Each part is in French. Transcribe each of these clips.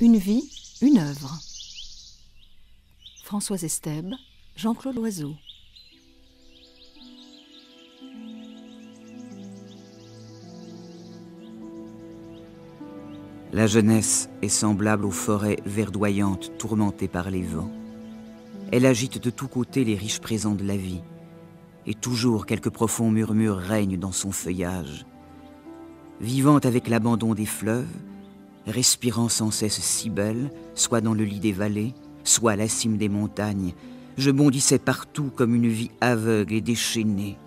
Une vie, une œuvre. Françoise Esteb, Jean-Claude Loiseau. La jeunesse est semblable aux forêts verdoyantes tourmentées par les vents. Elle agite de tous côtés les riches présents de la vie, et toujours quelques profonds murmures règnent dans son feuillage. Vivant avec l'abandon des fleuves, respirant sans cesse si belle, soit dans le lit des vallées, soit à la cime des montagnes, je bondissais partout comme une vie aveugle et déchaînée.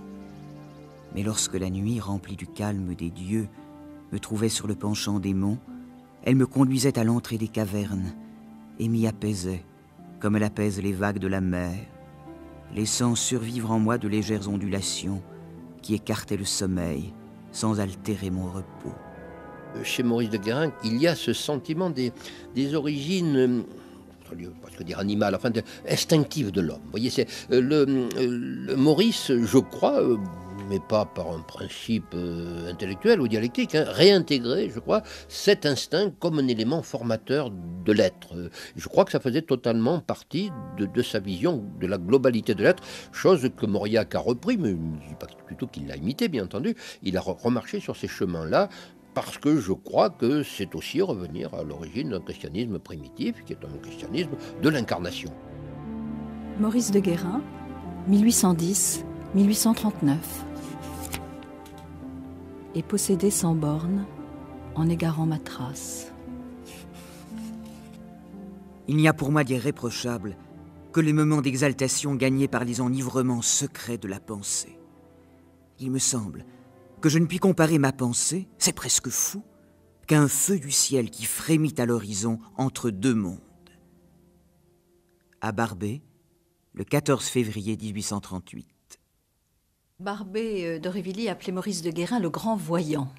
Mais lorsque la nuit, remplie du calme des dieux, me trouvait sur le penchant des monts, elle me conduisait à l'entrée des cavernes et m'y apaisait, comme elle apaise les vagues de la mer, laissant survivre en moi de légères ondulations qui écartaient le sommeil sans altérer mon repos. Euh, chez Maurice de Guérin, il y a ce sentiment des, des origines euh, pas que dire animal, enfin, de, de l'homme. voyez, c'est euh, le, Maurice, je crois, mais pas par un principe intellectuel ou dialectique, hein, réintégrer, je crois, cet instinct comme un élément formateur de l'être. Je crois que ça faisait totalement partie de, sa vision de la globalité de l'être, chose que Mauriac a repris, mais je qu'il l'a imité, bien entendu. Il a remarché sur ces chemins-là parce que je crois que c'est aussi revenir à l'origine d'un christianisme primitif, qui est un christianisme de l'incarnation. Maurice de Guérin, 1810-1839, est possédé sans borne en égarant ma trace. Il n'y a pour moi d'irréprochable que les moments d'exaltation gagnés par les enivrements secrets de la pensée. Il me semble que je ne puis comparer ma pensée, c'est presque fou, qu'un feu du ciel qui frémit à l'horizon entre deux mondes. À Barbet, le 14 février 1838. Barbet euh, d'Aurevilly appelait Maurice de Guérin le grand voyant.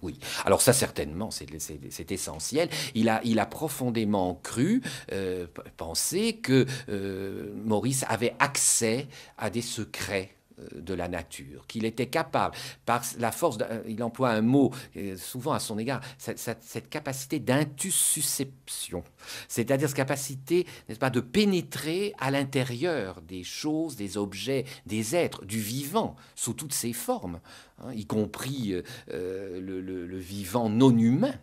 Oui. alors ça certainement, c'est essentiel. Il a, profondément cru, euh, pensé que euh, Maurice avait accès à des secrets euh, de la nature, qu'il était capable, par la force, euh, il emploie un mot euh, souvent à son égard, cette, capacité d'intussusception, c'est-à-dire cette capacité, n'est-ce pas, de pénétrer à l'intérieur des choses, des objets, des êtres, du vivant, sous toutes ses formes, hein, y compris le, vivant non humain.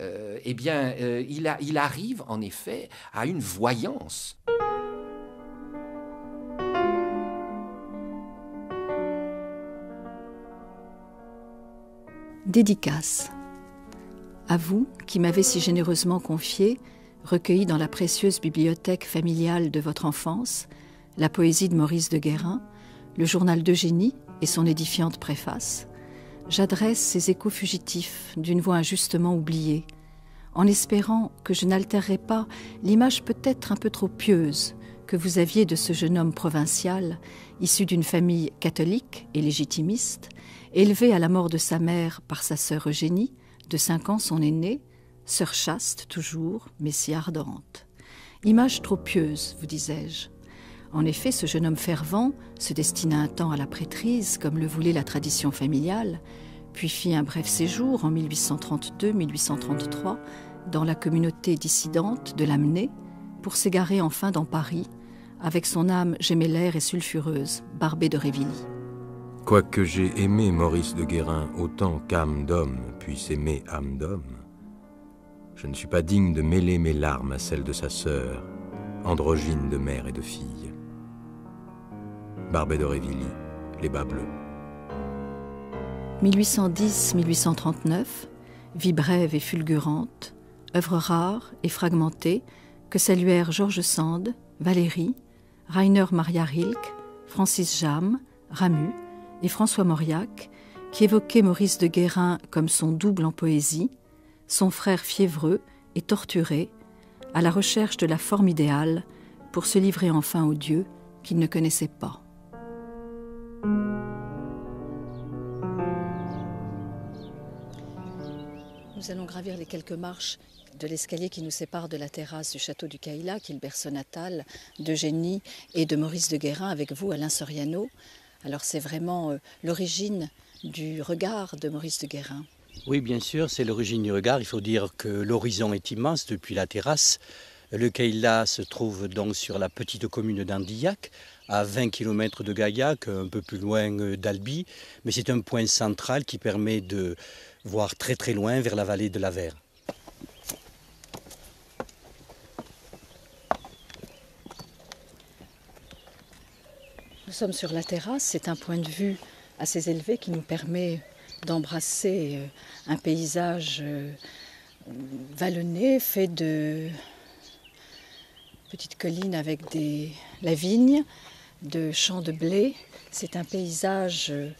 eh bien, il arrive en effet à une voyance. Dédicace. À vous qui m'avez si généreusement confié, recueilli dans la précieuse bibliothèque familiale de votre enfance, la poésie de Maurice de Guérin, le journal d'Eugénie et son édifiante préface, j'adresse ces échos fugitifs d'une voix injustement oubliée, en espérant que je n'altérerai pas l'image peut-être un peu trop pieuse que vous aviez de ce jeune homme provincial, issu d'une famille catholique et légitimiste, Élevé à la mort de sa mère par sa sœur Eugénie, de cinq ans son aînée, sœur chaste toujours, mais si ardente. Image trop pieuse, vous disais-je. En effet, ce jeune homme fervent se destina un temps à la prêtrise, comme le voulait la tradition familiale, puis fit un bref séjour en 1832-1833 dans la communauté dissidente de l'Amenée, pour s'égarer enfin dans Paris, avec son âme gémellaire et sulfureuse, barbée de Révilly. Quoique j'ai aimé Maurice de Guérin autant qu'âme d'homme puisse aimer âme d'homme, je ne suis pas digne de mêler mes larmes à celles de sa sœur, androgyne de mère et de fille. Barbet d'Aurevilly, Les Bas Bleus. 1810-1839, vie brève et fulgurante, œuvre rare et fragmentée, que saluèrent Georges Sand, Valérie, Rainer Maria Rilke, Francis Jam, Ramu, et François Mauriac, qui évoquait Maurice de Guérin comme son double en poésie, son frère fiévreux et torturé, à la recherche de la forme idéale pour se livrer enfin au Dieu qu'il ne connaissait pas. Nous allons gravir les quelques marches de l'escalier qui nous sépare de la terrasse du château du Caïla, qui est berceau natal d'Eugénie et de Maurice de Guérin, avec vous, Alain Soriano. Alors c'est vraiment euh, l'origine du regard de Maurice de Guérin. Oui, bien sûr, c'est l'origine du regard. Il faut dire que l'horizon est immense depuis la terrasse. Le Keïla se trouve donc sur la petite commune d'Andillac, à 20 km de Gaillac, un peu plus loin euh, d'Albi, mais c'est un point central qui permet de voir très très loin vers la vallée de la Verre. Nous sommes sur la terrasse, c'est un point de vue assez élevé qui nous permet d'embrasser euh, un paysage euh, vallonné fait de petites collines avec des, la vigne, de champs de blé. C'est un paysage euh,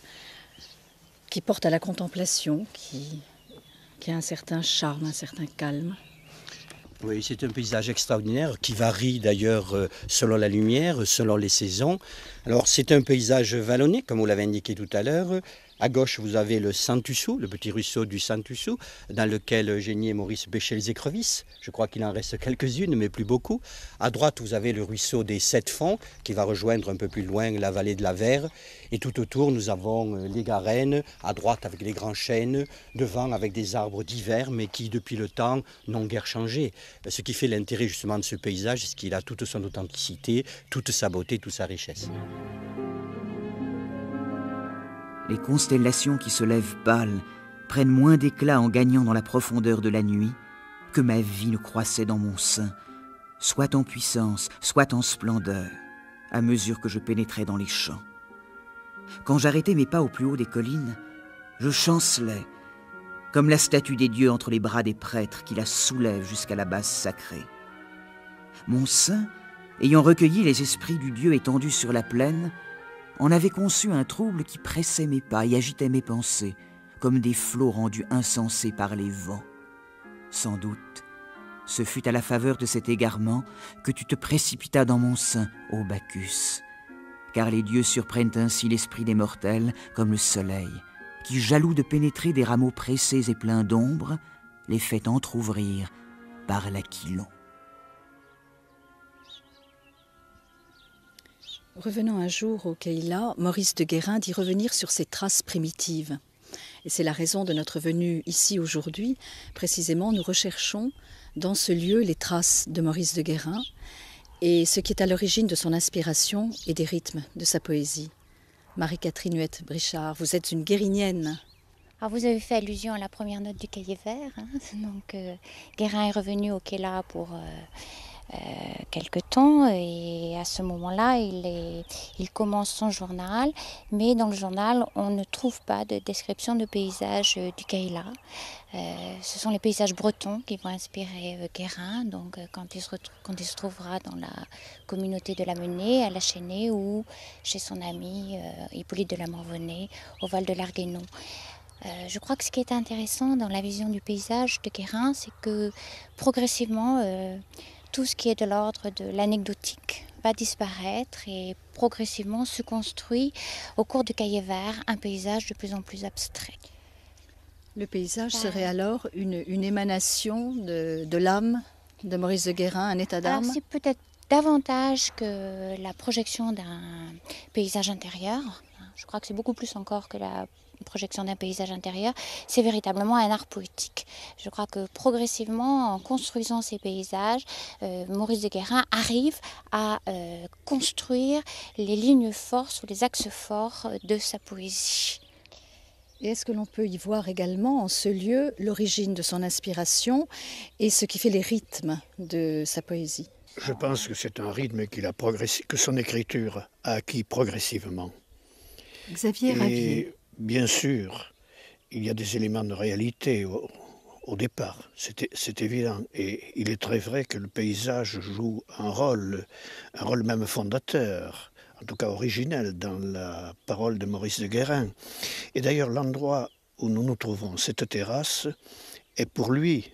qui porte à la contemplation, qui, qui a un certain charme, un certain calme. Oui, c'est un paysage extraordinaire qui varie d'ailleurs euh, selon la lumière, selon les saisons. Alors c'est un paysage vallonné, comme vous l'avez indiqué tout à l'heure, à gauche, vous avez le saint tussou le petit ruisseau du saint tussou dans lequel Génie et Maurice pêchaient les écrevisses. Je crois qu'il en reste quelques-unes, mais plus beaucoup. À droite, vous avez le ruisseau des Sept Fonds, qui va rejoindre un peu plus loin la vallée de la Verre. Et tout autour, nous avons euh, les Garennes, à droite avec les grands chênes, devant avec des arbres divers, mais qui, depuis le temps, n'ont guère changé. Ben, ce qui fait l'intérêt justement de ce paysage, c'est qu'il a toute son authenticité, toute sa beauté, toute sa richesse les constellations qui se lèvent pâles prennent moins d'éclat en gagnant dans la profondeur de la nuit que ma vie ne croissait dans mon sein, soit en puissance, soit en splendeur, à mesure que je pénétrais dans les champs. Quand j'arrêtais mes pas au plus haut des collines, je chancelais, comme la statue des dieux entre les bras des prêtres qui la soulèvent jusqu'à la base sacrée. Mon sein, ayant recueilli les esprits du Dieu étendu sur la plaine, on avait conçu un trouble qui pressait mes pas et agitait mes pensées, comme des flots rendus insensés par les vents. Sans doute, ce fut à la faveur de cet égarement que tu te précipitas dans mon sein, ô Bacchus, car les dieux surprennent ainsi l'esprit des mortels comme le soleil, qui, jaloux de pénétrer des rameaux pressés et pleins d'ombre, les fait entr'ouvrir par l'aquilon. Revenant un jour au Keila, Maurice de Guérin dit revenir sur ses traces primitives. Et c'est la raison de notre venue ici aujourd'hui. Précisément, nous recherchons dans ce lieu les traces de Maurice de Guérin et ce qui est à l'origine de son inspiration et des rythmes de sa poésie. Marie-Catherine Huette Brichard, vous êtes une guérinienne. Ah, vous avez fait allusion à la première note du cahier vert. Hein Donc, euh, Guérin est revenu au Keila pour. Euh, euh, quelques temps et à ce moment-là, il, il commence son journal, mais dans le journal, on ne trouve pas de description de paysage euh, du Kaila. Euh, ce sont les paysages bretons qui vont inspirer Guérin, donc quand, il se quand, il se trouvera dans la communauté de la Menée, à la Chênée ou chez son ami Hippolyte de la Morvonnée au Val de l'Arguénon. je crois que ce qui est intéressant dans la vision du paysage de Guérin, c'est que progressivement, tout ce qui est de l'ordre de l'anecdotique va disparaître et progressivement se construit au cours du cahier vert un paysage de plus en plus abstrait. Le paysage serait alors une, émanation de, l'âme de Maurice de Guérin, un état d'âme C'est peut-être davantage que la projection d'un paysage intérieur. Je crois que c'est beaucoup plus encore que la une projection d'un paysage intérieur, c'est véritablement un art poétique. Je crois que progressivement, en construisant ces paysages, euh, Maurice de Guérin arrive à euh, construire les lignes fortes ou les axes forts euh, de sa poésie. est-ce que l'on peut y voir également en ce lieu l'origine de son inspiration et ce qui fait les rythmes de sa poésie Je pense que c'est un rythme a que son écriture a acquis progressivement. Xavier et... Bien sûr, il y a des éléments de réalité au, départ, c'est évident. Et il est très vrai que le paysage joue un rôle, un rôle même fondateur, en tout cas originel, dans la parole de Maurice de Guérin. Et d'ailleurs, l'endroit où nous nous trouvons, cette terrasse, est pour lui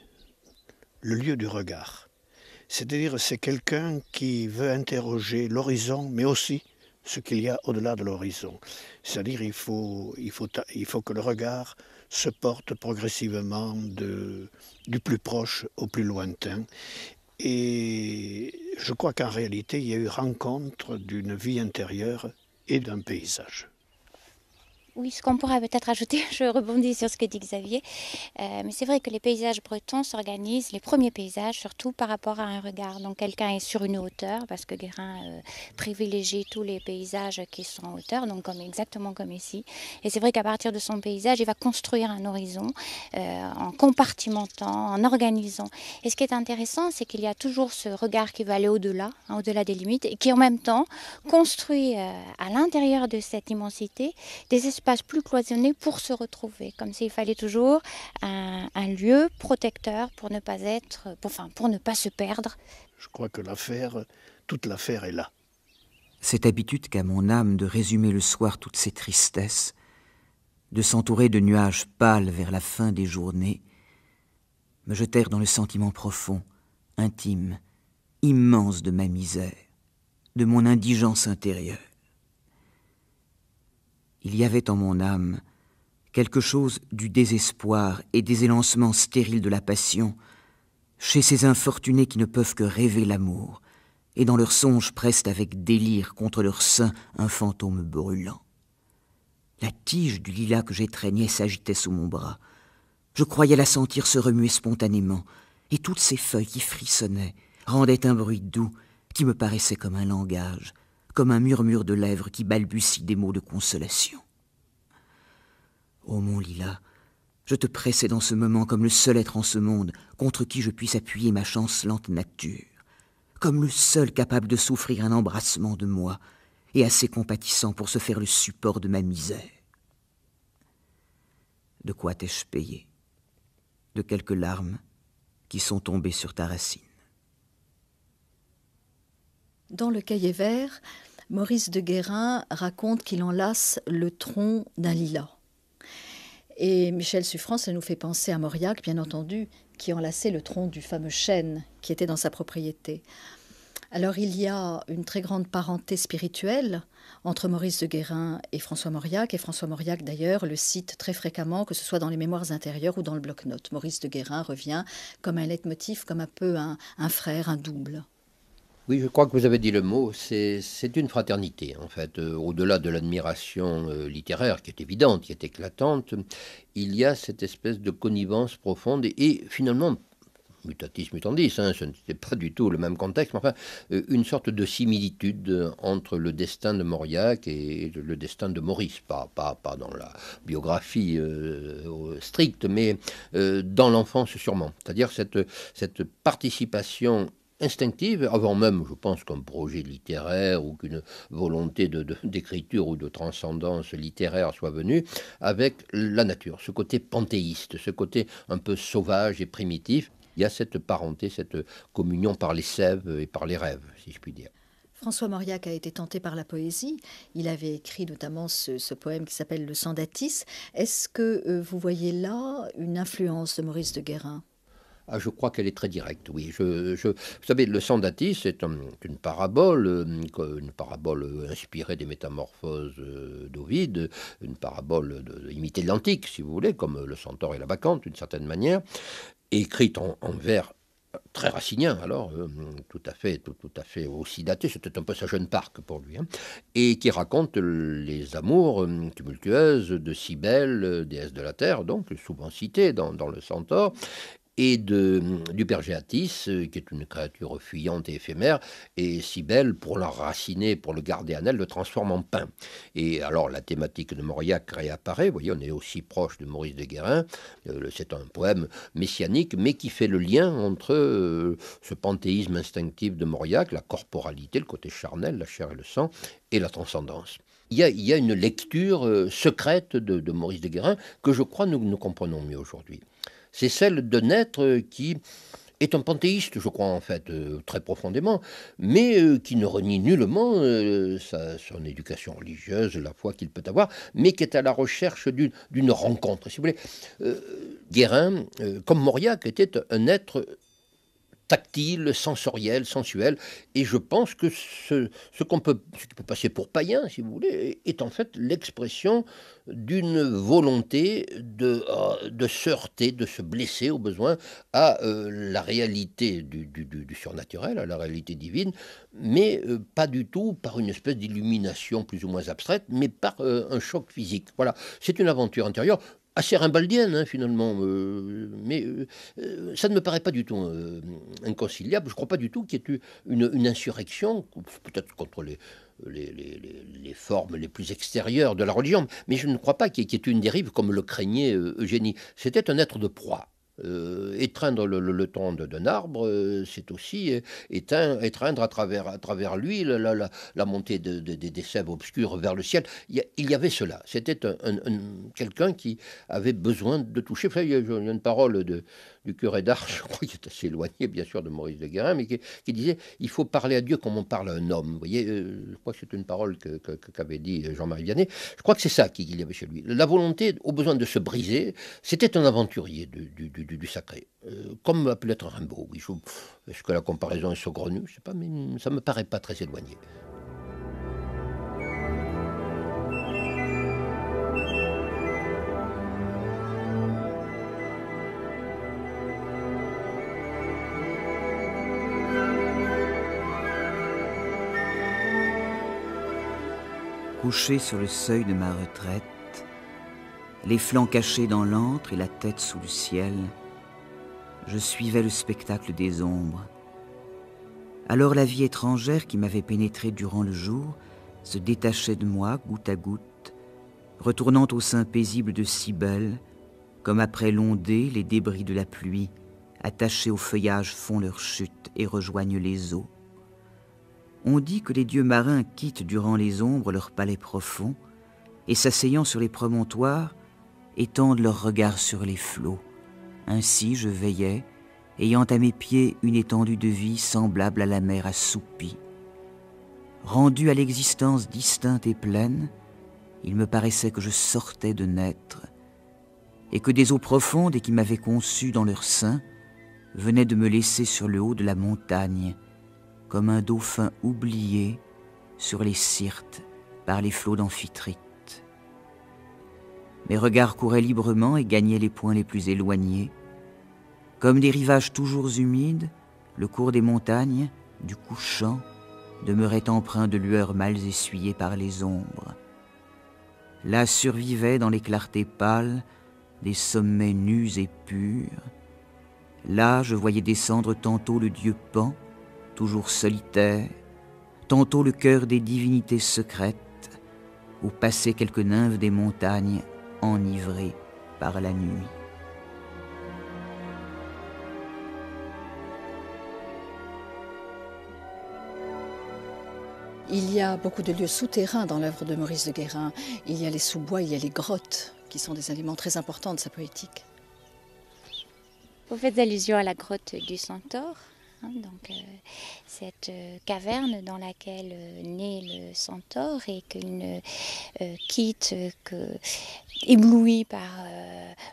le lieu du regard. C'est-à-dire, c'est quelqu'un qui veut interroger l'horizon, mais aussi ce qu'il y a au-delà de l'horizon. C'est-à-dire il faut, il, faut, il faut que le regard se porte progressivement de, du plus proche au plus lointain. Et je crois qu'en réalité, il y a eu rencontre d'une vie intérieure et d'un paysage. Oui, ce qu'on pourrait peut-être ajouter, je rebondis sur ce que dit Xavier, euh, mais c'est vrai que les paysages bretons s'organisent, les premiers paysages surtout par rapport à un regard. Donc quelqu'un est sur une hauteur, parce que Guérin euh, privilégie tous les paysages qui sont en hauteur, donc comme, exactement comme ici. Et c'est vrai qu'à partir de son paysage, il va construire un horizon euh, en compartimentant, en organisant. Et ce qui est intéressant, c'est qu'il y a toujours ce regard qui va aller au-delà, hein, au-delà des limites, et qui en même temps construit à l'intérieur de cette immensité des espaces espace plus cloisonné pour se retrouver, comme s'il fallait toujours un, lieu protecteur pour ne pas être, enfin, pour ne pas se perdre. Je crois que l'affaire, toute l'affaire est là. Cette habitude qu'a mon âme de résumer le soir toutes ses tristesses, de s'entourer de nuages pâles vers la fin des journées, me jetèrent dans le sentiment profond, intime, immense de ma misère, de mon indigence intérieure. Il y avait en mon âme quelque chose du désespoir et des élancements stériles de la passion, chez ces infortunés qui ne peuvent que rêver l'amour, et dans leurs songes pressent avec délire contre leur sein un fantôme brûlant. La tige du lilas que j'étreignais s'agitait sous mon bras. Je croyais la sentir se remuer spontanément, et toutes ces feuilles qui frissonnaient rendaient un bruit doux qui me paraissait comme un langage, comme un murmure de lèvres qui balbutie des mots de consolation. Ô mon Lila, je te pressais dans ce moment comme le seul être en ce monde contre qui je puisse appuyer ma chancelante nature, comme le seul capable de souffrir un embrassement de moi et assez compatissant pour se faire le support de ma misère. De quoi t'ai-je payé De quelques larmes qui sont tombées sur ta racine. Dans le cahier vert, Maurice de Guérin raconte qu'il enlace le tronc d'un lilas. Et Michel Suffrance, ça nous fait penser à Mauriac, bien entendu, qui enlaçait le tronc du fameux chêne qui était dans sa propriété. Alors il y a une très grande parenté spirituelle entre Maurice de Guérin et François Mauriac, et François Mauriac d'ailleurs le cite très fréquemment, que ce soit dans les mémoires intérieures ou dans le bloc-notes. Maurice de Guérin revient comme un leitmotiv, comme un peu un frère, un double. Oui, je crois que vous avez dit le mot. C'est une fraternité, en fait. Euh, au-delà de l'admiration euh, littéraire, qui est évidente, qui est éclatante, il y a cette espèce de connivence profonde et, finalement mutatis mutandis, hein, ce n'était pas du tout le même contexte, mais enfin, euh, une sorte de similitude entre le destin de Mauriac et le destin de Maurice, pas, dans la biographie stricte, mais dans l'enfance sûrement. C'est-à-dire cette, cette participation instinctive, avant même, je pense, qu'un projet littéraire ou qu'une volonté d'écriture de, ou de transcendance littéraire soit venue, avec la nature, ce côté panthéiste, ce côté un peu sauvage et primitif. Il y a cette parenté, cette communion par les sèves et par les rêves, si je puis dire. François Mauriac a été tenté par la poésie. Il avait écrit notamment ce, poème qui s'appelle Le Sandatis. Est-ce que euh, vous voyez là une influence de Maurice de Guérin ah, je crois qu'elle est très directe, oui. Je, vous savez, le Sandati, c'est une parabole, euh, une parabole euh, inspirée des métamorphoses euh, d'Ovide, une parabole de, imitée de l'antique, si vous voulez, comme le centaure et la bacchante, d'une certaine manière, écrite en, vers très racinien, alors, tout, à fait, tout, à fait aussi daté, c'était un peu sa jeune parc pour lui, hein. et qui raconte les amours tumultueuses de Cybèle, déesse de la terre, donc souvent citée dans, dans le Centaure, et de, du bergéatis euh, qui est une créature fuyante et éphémère, et si belle, pour l'enraciner, pour le garder en elle, le transforme en pain. Et alors la thématique de Mauriac réapparaît, vous voyez, on est aussi proche de Maurice de Guérin, euh, c'est un poème messianique, mais qui fait le lien entre euh, ce panthéisme instinctif de Mauriac, la corporalité, le côté charnel, la chair et le sang, et la transcendance. Il y, a, une lecture secrète de, Maurice de Guérin que je crois nous, nous comprenons mieux aujourd'hui c'est celle d'un être euh, qui est un panthéiste, je crois, en fait, euh, très profondément, mais euh, qui ne renie nullement son éducation religieuse, la foi qu'il peut avoir, mais qui est à la recherche d'une rencontre. Si vous voulez, Guérin, comme Mauriac, était un être tactile, sensoriel, sensuel. Et je pense que ce, qu'on peut, ce qui peut passer pour païen, si vous voulez, est en fait l'expression d'une volonté de, euh, de se heurter, de se blesser au besoin à euh, la réalité du, surnaturel, à la réalité divine, mais euh, pas du tout par une espèce d'illumination plus ou moins abstraite, mais par un choc physique. Voilà, c'est une aventure intérieure assez ah, rimbaldienne hein, finalement, euh, mais euh, euh, ça ne me paraît pas du tout inconciliable. Je ne crois pas du tout qu'il y ait eu une, insurrection, peut-être contre les, formes les plus extérieures de la religion, mais je ne crois pas qu'il y ait eu une dérive comme le craignait Eugénie. C'était un être de proie. Euh, étreindre le, le, d'un arbre, euh, c'est aussi euh, étreindre à travers, à lui la, montée des sèves obscures vers le ciel. Il y, avait cela. C'était quelqu'un qui avait besoin de toucher. il y a une parole de, du curé d'art, je crois, qu'il est assez éloigné, bien sûr, de Maurice de Guérin, mais qui, disait il faut parler à Dieu comme on parle à un homme. voyez, euh, je crois que c'est une parole qu'avait dit euh, Jean-Marie Vianney. Je crois que c'est ça qu'il y avait chez lui. La volonté, au besoin de se briser, c'était un aventurier du, du, sacré, euh, comme a pu l'être Rimbaud. Est-ce que la comparaison est saugrenue Je ne sais pas, mais ça ne me paraît pas très éloigné. couché sur le seuil de ma retraite, les flancs cachés dans l'antre et la tête sous le ciel, je suivais le spectacle des ombres. Alors la vie étrangère qui m'avait pénétré durant le jour se détachait de moi goutte à goutte, retournant au sein paisible de Cybèle, comme après l'ondée les débris de la pluie, attachés au feuillage font leur chute et rejoignent les eaux on dit que les dieux marins quittent durant les ombres leurs palais profonds et s'asseyant sur les promontoires, étendent leurs regards sur les flots. Ainsi je veillais, ayant à mes pieds une étendue de vie semblable à la mer assoupie. Rendu à l'existence distincte et pleine, il me paraissait que je sortais de naître, et que des eaux profondes et qui m'avaient conçu dans leur sein venaient de me laisser sur le haut de la montagne, comme un dauphin oublié sur les sirtes par les flots d'Amphitrite. Mes regards couraient librement et gagnaient les points les plus éloignés. Comme des rivages toujours humides, le cours des montagnes, du couchant, demeurait empreint de lueurs mal essuyées par les ombres. Là survivaient dans les clartés pâles des sommets nus et purs. Là je voyais descendre tantôt le dieu Pan, toujours solitaire, tantôt le cœur des divinités secrètes, ou passer quelques nymphes des montagnes enivrées par la nuit. Il y a beaucoup de lieux souterrains dans l'œuvre de Maurice de Guérin. Il y a les sous-bois, il y a les grottes, qui sont des éléments très importants de sa poétique. Vous faites allusion à la grotte du Centaure, Hein, donc, euh, cette euh, caverne dans laquelle euh, naît le centaure et qu'il ne quitte que ébloui par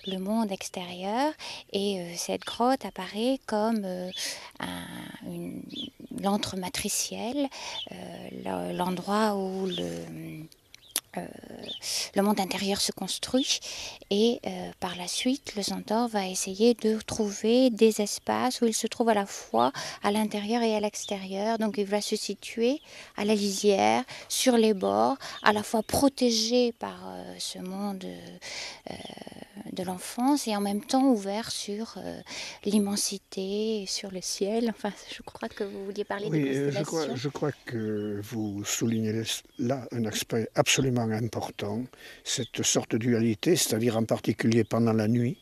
le monde extérieur. Et cette grotte apparaît comme l'antre matriciel, l'endroit où le le monde intérieur se construit et euh, par la suite le centaure va essayer de trouver des espaces où il se trouve à la fois à l'intérieur et à l'extérieur. Donc il va se situer à la lisière, sur les bords, à la fois protégé par euh, ce monde euh, de l'enfance et en même temps ouvert sur l'immensité, sur le ciel. Enfin, je crois que vous vouliez parler de des je crois que vous soulignez là un aspect absolument important, cette sorte de dualité, c'est-à-dire en particulier pendant la nuit,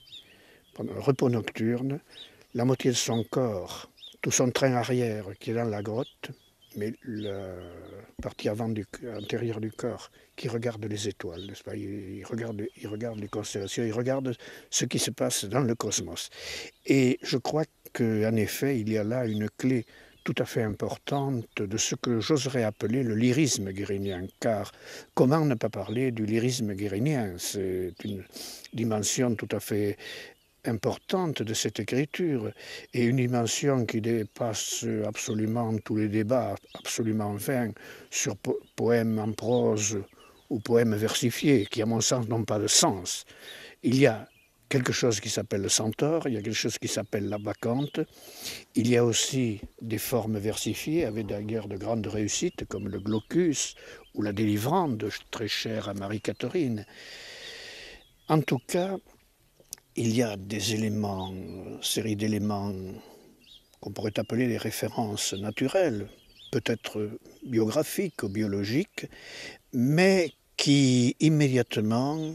pendant le repos nocturne, la moitié de son corps, tout son train arrière qui est dans la grotte, mais la partie avant du, antérieure du corps qui regarde les étoiles, n'est-ce pas il, regarde, il regarde les constellations, il regarde ce qui se passe dans le cosmos. Et je crois qu'en effet, il y a là une clé tout à fait importante de ce que j'oserais appeler le lyrisme guérinien, car comment ne pas parler du lyrisme guérinien C'est une dimension tout à fait importante de cette écriture et une dimension qui dépasse absolument tous les débats, absolument vains, sur poèmes en prose ou poèmes versifiés, qui à mon sens n'ont pas de sens. Il y a quelque chose qui s'appelle le centaure, il y a quelque chose qui s'appelle la bacchante. Il y a aussi des formes versifiées avec d'ailleurs de grandes réussites comme le glaucus ou la délivrante, très chère à Marie-Catherine. En tout cas, il y a des éléments, une série d'éléments qu'on pourrait appeler des références naturelles, peut-être biographiques ou biologiques, mais qui immédiatement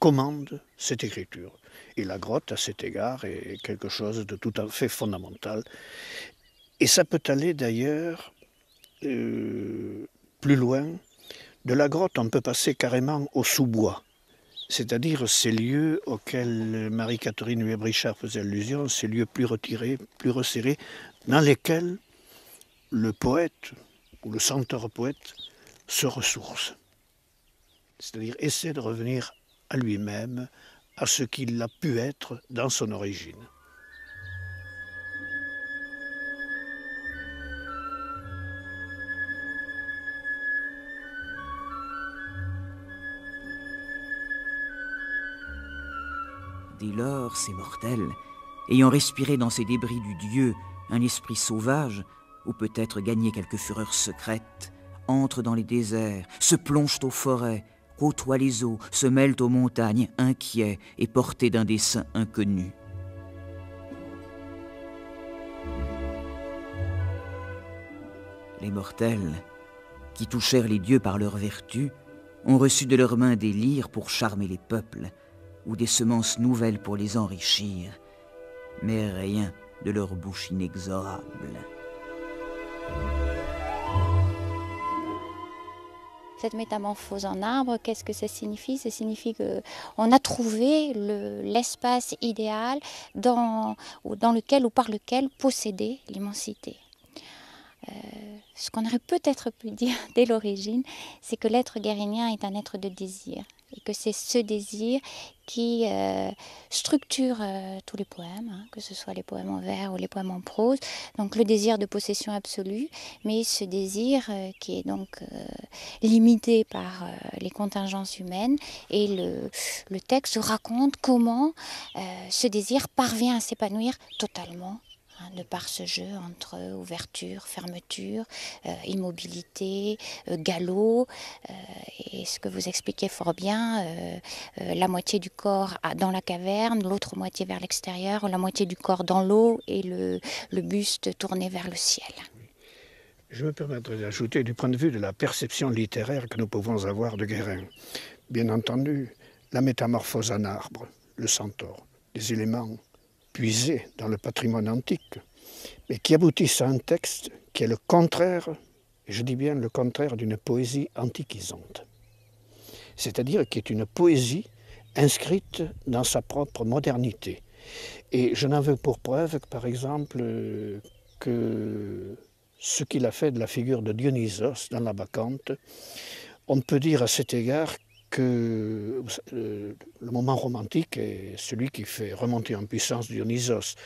commandent cette écriture. Et la grotte, à cet égard, est quelque chose de tout à fait fondamental. Et ça peut aller d'ailleurs euh, plus loin. De la grotte, on peut passer carrément au sous-bois, c'est-à-dire ces lieux auxquels Marie-Catherine Huet-Brichard faisait allusion, ces lieux plus retirés, plus resserrés, dans lesquels le poète ou le senteur poète se ressource, c'est-à-dire essaie de revenir à lui-même, à ce qu'il a pu être dans son origine. Dès lors, ces mortels, ayant respiré dans ces débris du Dieu un esprit sauvage, ou peut-être gagné quelques fureurs secrètes, entrent dans les déserts, se plongent aux forêts, côtoient les eaux, se mêlent aux montagnes, inquiets et portés d'un dessein inconnu. Les mortels, qui touchèrent les dieux par leur vertu, ont reçu de leurs mains des lyres pour charmer les peuples, ou des semences nouvelles pour les enrichir, mais rien de leur bouche inexorable. cette métamorphose en arbre, qu'est-ce que ça signifie Ça signifie qu'on a trouvé l'espace idéal dans lequel ou par lequel posséder l'immensité. Euh, ce qu'on aurait peut-être pu dire dès l'origine, c'est que l'être guérinien est un être de désir et que c'est ce désir qui euh, structure euh, tous les poèmes, hein, que ce soit les poèmes en vers ou les poèmes en prose. Donc le désir de possession absolue, mais ce désir qui est donc limité par les contingences humaines. Et le texte raconte comment ce désir parvient à s'épanouir totalement de hein, par ce jeu entre ouverture, fermeture, euh, immobilité, euh, galop, euh, et ce que vous expliquez fort bien, la moitié du corps dans la caverne, l'autre moitié vers l'extérieur, la moitié du corps dans l'eau et le, buste tourné vers le ciel. Je me permettrai d'ajouter du point de vue de la perception littéraire que nous pouvons avoir de Guérin. Bien entendu, la métamorphose en arbre, le centaure, des éléments, puisés dans le patrimoine antique, mais qui aboutissent à un texte qui est le contraire, je dis bien le contraire d'une poésie antiquisante, c'est-à-dire qui est une poésie inscrite dans sa propre modernité. Et je n'en veux pour preuve que, par exemple, que ce qu'il a fait de la figure de Dionysos dans la Bacchante, on peut dire à cet égard que le, moment romantique est celui qui fait remonter en puissance Dionysos.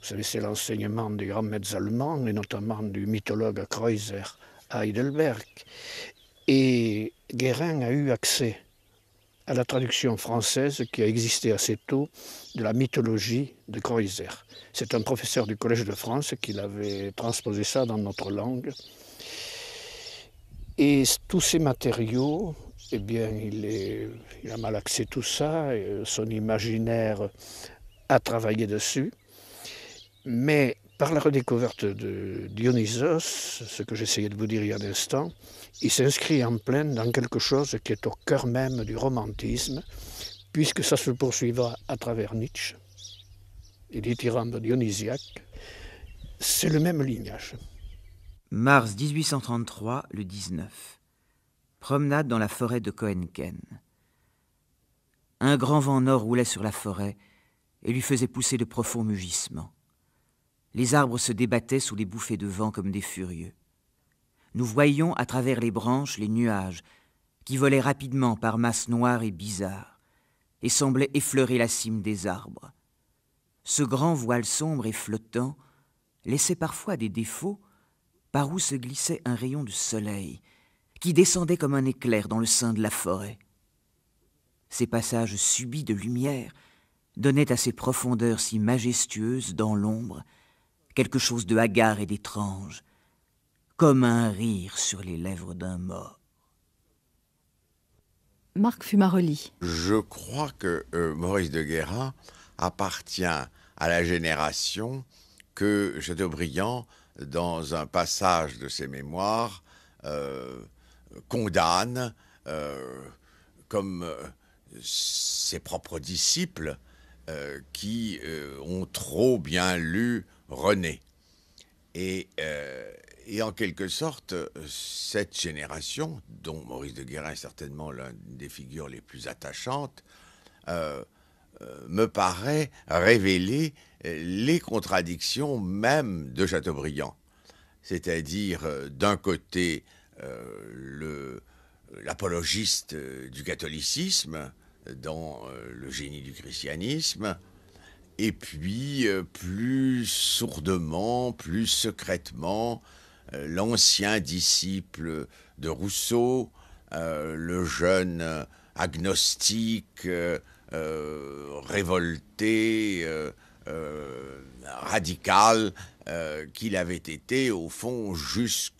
Vous savez, c'est l'enseignement des grands maîtres allemands et notamment du mythologue Kreuzer à Heidelberg. Et Guérin a eu accès à la traduction française qui a existé assez tôt de la mythologie de Kreuzer. C'est un professeur du Collège de France qui l'avait transposé ça dans notre langue. Et tous ces matériaux eh bien, il, il a malaxé tout ça, son imaginaire a travaillé dessus. Mais par la redécouverte de Dionysos, ce que j'essayais de vous dire il y a un instant, il s'inscrit en plein dans quelque chose qui est au cœur même du romantisme, puisque ça se poursuivra à travers Nietzsche et de dionysiaque. C'est le même lignage. Mars 1833, le 19 promenade dans la forêt de Cohenken. Un grand vent nord roulait sur la forêt et lui faisait pousser de profonds mugissements. Les arbres se débattaient sous les bouffées de vent comme des furieux. Nous voyions à travers les branches les nuages qui volaient rapidement par masses noires et bizarres et semblaient effleurer la cime des arbres. Ce grand voile sombre et flottant laissait parfois des défauts par où se glissait un rayon de soleil, qui descendait comme un éclair dans le sein de la forêt. Ces passages subis de lumière donnaient à ces profondeurs si majestueuses dans l'ombre quelque chose de hagard et d'étrange, comme un rire sur les lèvres d'un mort. Marc Fumaroli. Je crois que euh, Maurice de Guérin appartient à la génération que Chateaubriand, dans un passage de ses mémoires, euh, condamne euh, comme euh, ses propres disciples euh, qui ont trop bien lu René. Et, en quelque sorte, cette génération, dont Maurice de Guérin est certainement l'une des figures les plus attachantes, me paraît révéler les contradictions même de Chateaubriand. C'est-à-dire, d'un côté, l'apologiste du catholicisme dans euh, le génie du christianisme, et puis euh, plus sourdement, plus secrètement, euh, l'ancien disciple de Rousseau, le jeune agnostique, révolté, euh, radical euh, qu'il avait été au fond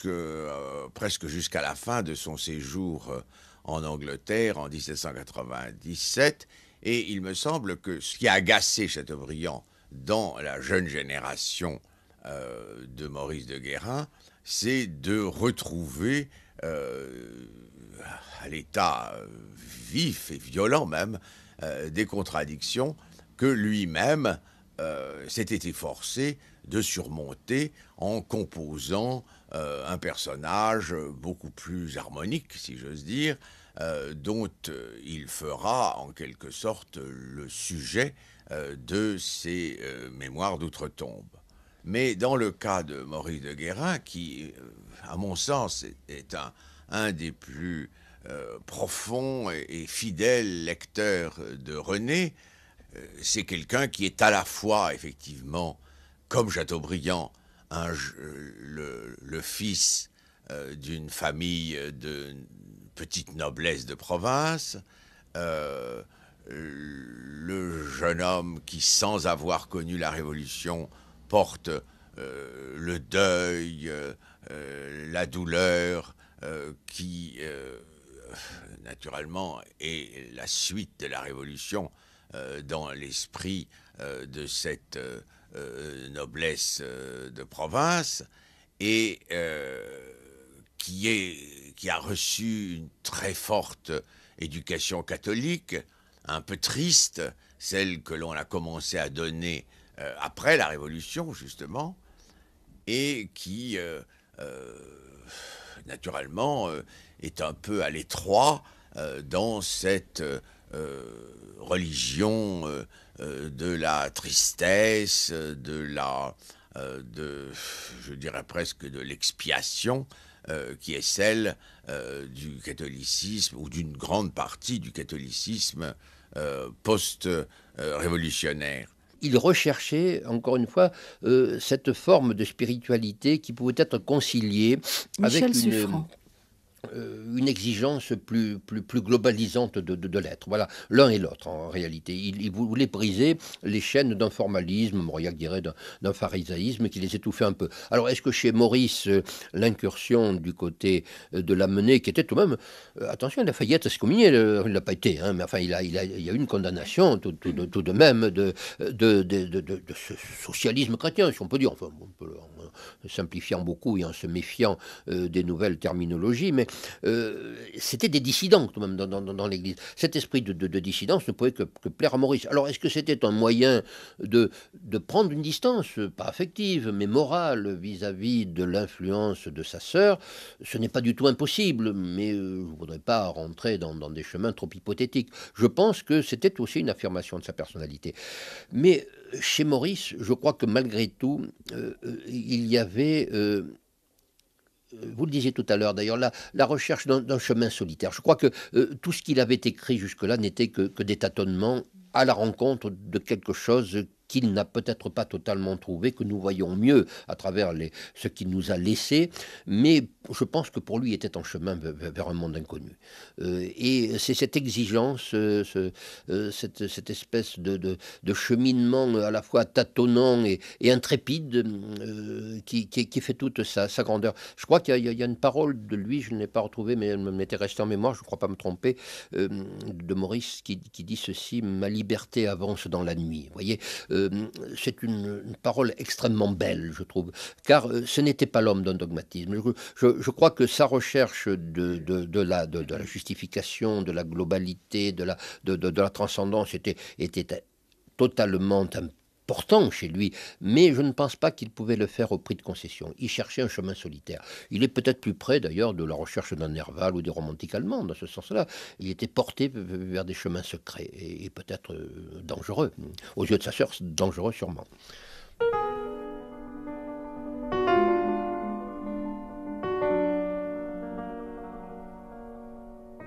euh, presque jusqu'à la fin de son séjour en Angleterre en 1797. Et il me semble que ce qui a agacé Chateaubriand dans la jeune génération de Maurice de Guérin, c'est de retrouver à l'état vif et violent même des contradictions que lui-même euh, s'était efforcé de surmonter en composant euh, un personnage beaucoup plus harmonique, si j'ose dire, euh, dont il fera en quelque sorte le sujet de ses mémoires d'outre-tombe. Mais dans le cas de Maurice de Guérin, qui, à mon sens, est, un, des plus profonds et, fidèles lecteurs de René, euh, c'est quelqu'un qui est à la fois, effectivement, comme Chateaubriand, euh, le, fils euh, d'une famille de petite noblesse de province, le jeune homme qui, sans avoir connu la Révolution, porte le deuil, la douleur, qui, naturellement, est la suite de la Révolution euh, dans l'esprit euh, de cette euh, noblesse de province et qui, est, qui a reçu une très forte éducation catholique, un peu triste, celle que l'on a commencé à donner après la Révolution, justement, et qui, naturellement, est un peu à l'étroit dans cette euh, religion euh, euh, de la tristesse, de la, de, je dirais presque de l'expiation, qui est celle du catholicisme ou d'une grande partie du catholicisme post-révolutionnaire. Il recherchait, encore une fois, cette forme de spiritualité qui pouvait être conciliée avec une... Euh, une exigence plus, plus, plus globalisante de, l'être. Voilà, l'un et l'autre en réalité. Il voulait briser les chaînes d'un formalisme, Mauriac dirait d'un pharisaïsme qui les étouffait un peu. Alors est-ce que chez Maurice, euh, l'incursion du côté euh, de la menée, qui était tout de même, attention, il a failli être excommunié, il l'a pas été, hein, mais enfin il, a, il, y a eu une condamnation tout, de, même de, de, ce socialisme chrétien, si on peut dire, enfin en simplifiant beaucoup et en se méfiant des nouvelles terminologies, mais euh, c'était des dissidents tout même dans, l'Église. Cet esprit de, dissidence ne pouvait que, plaire à Maurice. Alors est-ce que c'était un moyen de, prendre une distance, pas affective, mais morale vis-à-vis de l'influence de sa sœur Ce n'est pas du tout impossible, mais euh, je ne voudrais pas rentrer dans, des chemins trop hypothétiques. Je pense que c'était aussi une affirmation de sa personnalité. Mais chez Maurice, je crois que malgré tout, euh, il y avait euh, vous le disiez tout à l'heure d'ailleurs, la, la, recherche d'un chemin solitaire. Je crois que euh, tout ce qu'il avait écrit jusque-là n'était que des tâtonnements à la rencontre de quelque chose qu'il n'a peut-être pas totalement trouvé, que nous voyons mieux à travers les, ce qu'il nous a laissé, mais je pense que pour lui était en chemin vers un monde inconnu. Euh, et c'est cette exigence, euh, euh, cette, espèce de, cheminement à la fois tâtonnant et, intrépide qui, fait toute sa, grandeur. Je crois qu'il y, a une parole de lui, je ne l'ai pas retrouvée, mais elle m'était restée en mémoire, je ne crois pas me tromper, de Maurice qui, dit ceci, ma liberté avance dans la nuit. voyez, euh, c'est une, parole extrêmement belle, je trouve, car euh, ce n'était pas l'homme d'un dogmatisme. Je, crois que sa recherche de, la, justification, de la globalité, de la, transcendance était, totalement un important chez lui, mais je ne pense pas qu'il pouvait le faire au prix de concession. Il cherchait un chemin solitaire. Il est peut-être plus près d'ailleurs de la recherche d'un Nerval ou des romantiques allemands, dans ce sens-là. Il était porté vers des chemins secrets et, peut-être euh, dangereux. Aux yeux de sa sœur, dangereux sûrement.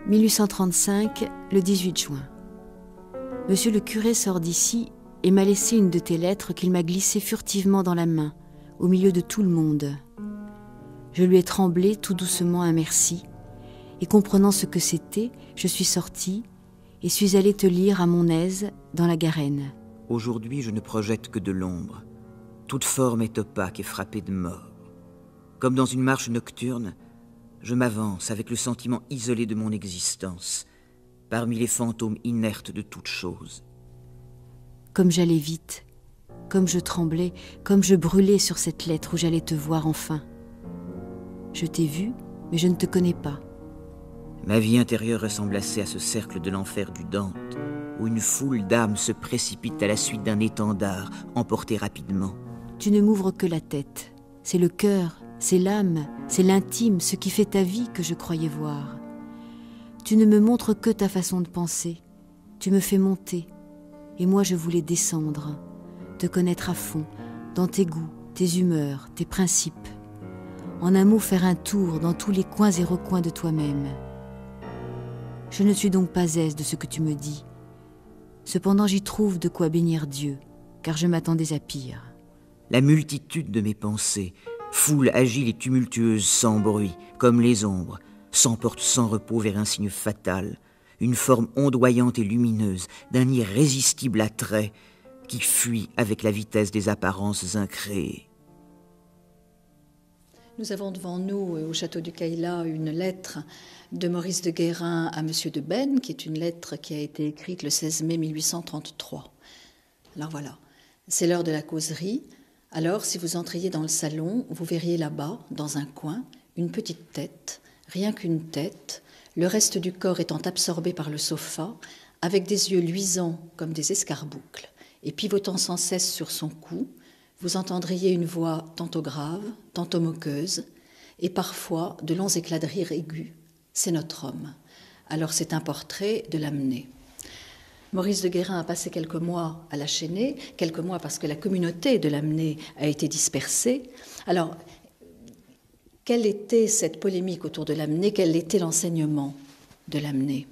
« 1835, le 18 juin. Monsieur le curé sort d'ici et m'a laissé une de tes lettres qu'il m'a glissée furtivement dans la main, au milieu de tout le monde. Je lui ai tremblé tout doucement un merci, et comprenant ce que c'était, je suis sortie et suis allée te lire à mon aise dans la Garenne. Aujourd'hui, je ne projette que de l'ombre. Toute forme est opaque et frappée de mort. Comme dans une marche nocturne, je m'avance avec le sentiment isolé de mon existence, parmi les fantômes inertes de toute choses comme j'allais vite, comme je tremblais, comme je brûlais sur cette lettre où j'allais te voir enfin. Je t'ai vu, mais je ne te connais pas. Ma vie intérieure ressemble assez à ce cercle de l'enfer du Dante, où une foule d'âmes se précipite à la suite d'un étendard, emporté rapidement. Tu ne m'ouvres que la tête. C'est le cœur, c'est l'âme, c'est l'intime, ce qui fait ta vie que je croyais voir. Tu ne me montres que ta façon de penser. Tu me fais monter, et moi je voulais descendre, te connaître à fond, dans tes goûts, tes humeurs, tes principes. En un mot, faire un tour dans tous les coins et recoins de toi-même. Je ne suis donc pas aise de ce que tu me dis. Cependant, j'y trouve de quoi bénir Dieu, car je m'attendais à pire. La multitude de mes pensées, foule agile et tumultueuse, sans bruit, comme les ombres, s'emporte sans repos vers un signe fatal, une forme ondoyante et lumineuse, d'un irrésistible attrait qui fuit avec la vitesse des apparences incréées. Nous avons devant nous, euh, au château du Caïla, une lettre de Maurice de Guérin à M. de Benne, qui est une lettre qui a été écrite le 16 mai 1833. Alors voilà, c'est l'heure de la causerie. Alors, si vous entriez dans le salon, vous verriez là-bas, dans un coin, une petite tête, rien qu'une tête, le reste du corps étant absorbé par le sofa, avec des yeux luisants comme des escarboucles, et pivotant sans cesse sur son cou, vous entendriez une voix tantôt grave, tantôt moqueuse, et parfois de longs éclats de rire aigus. C'est notre homme. Alors c'est un portrait de l'amener. Maurice de Guérin a passé quelques mois à la chaînée, quelques mois parce que la communauté de l'amener a été dispersée. Alors, quelle était cette polémique autour de l'amener Quel était l'enseignement de l'amener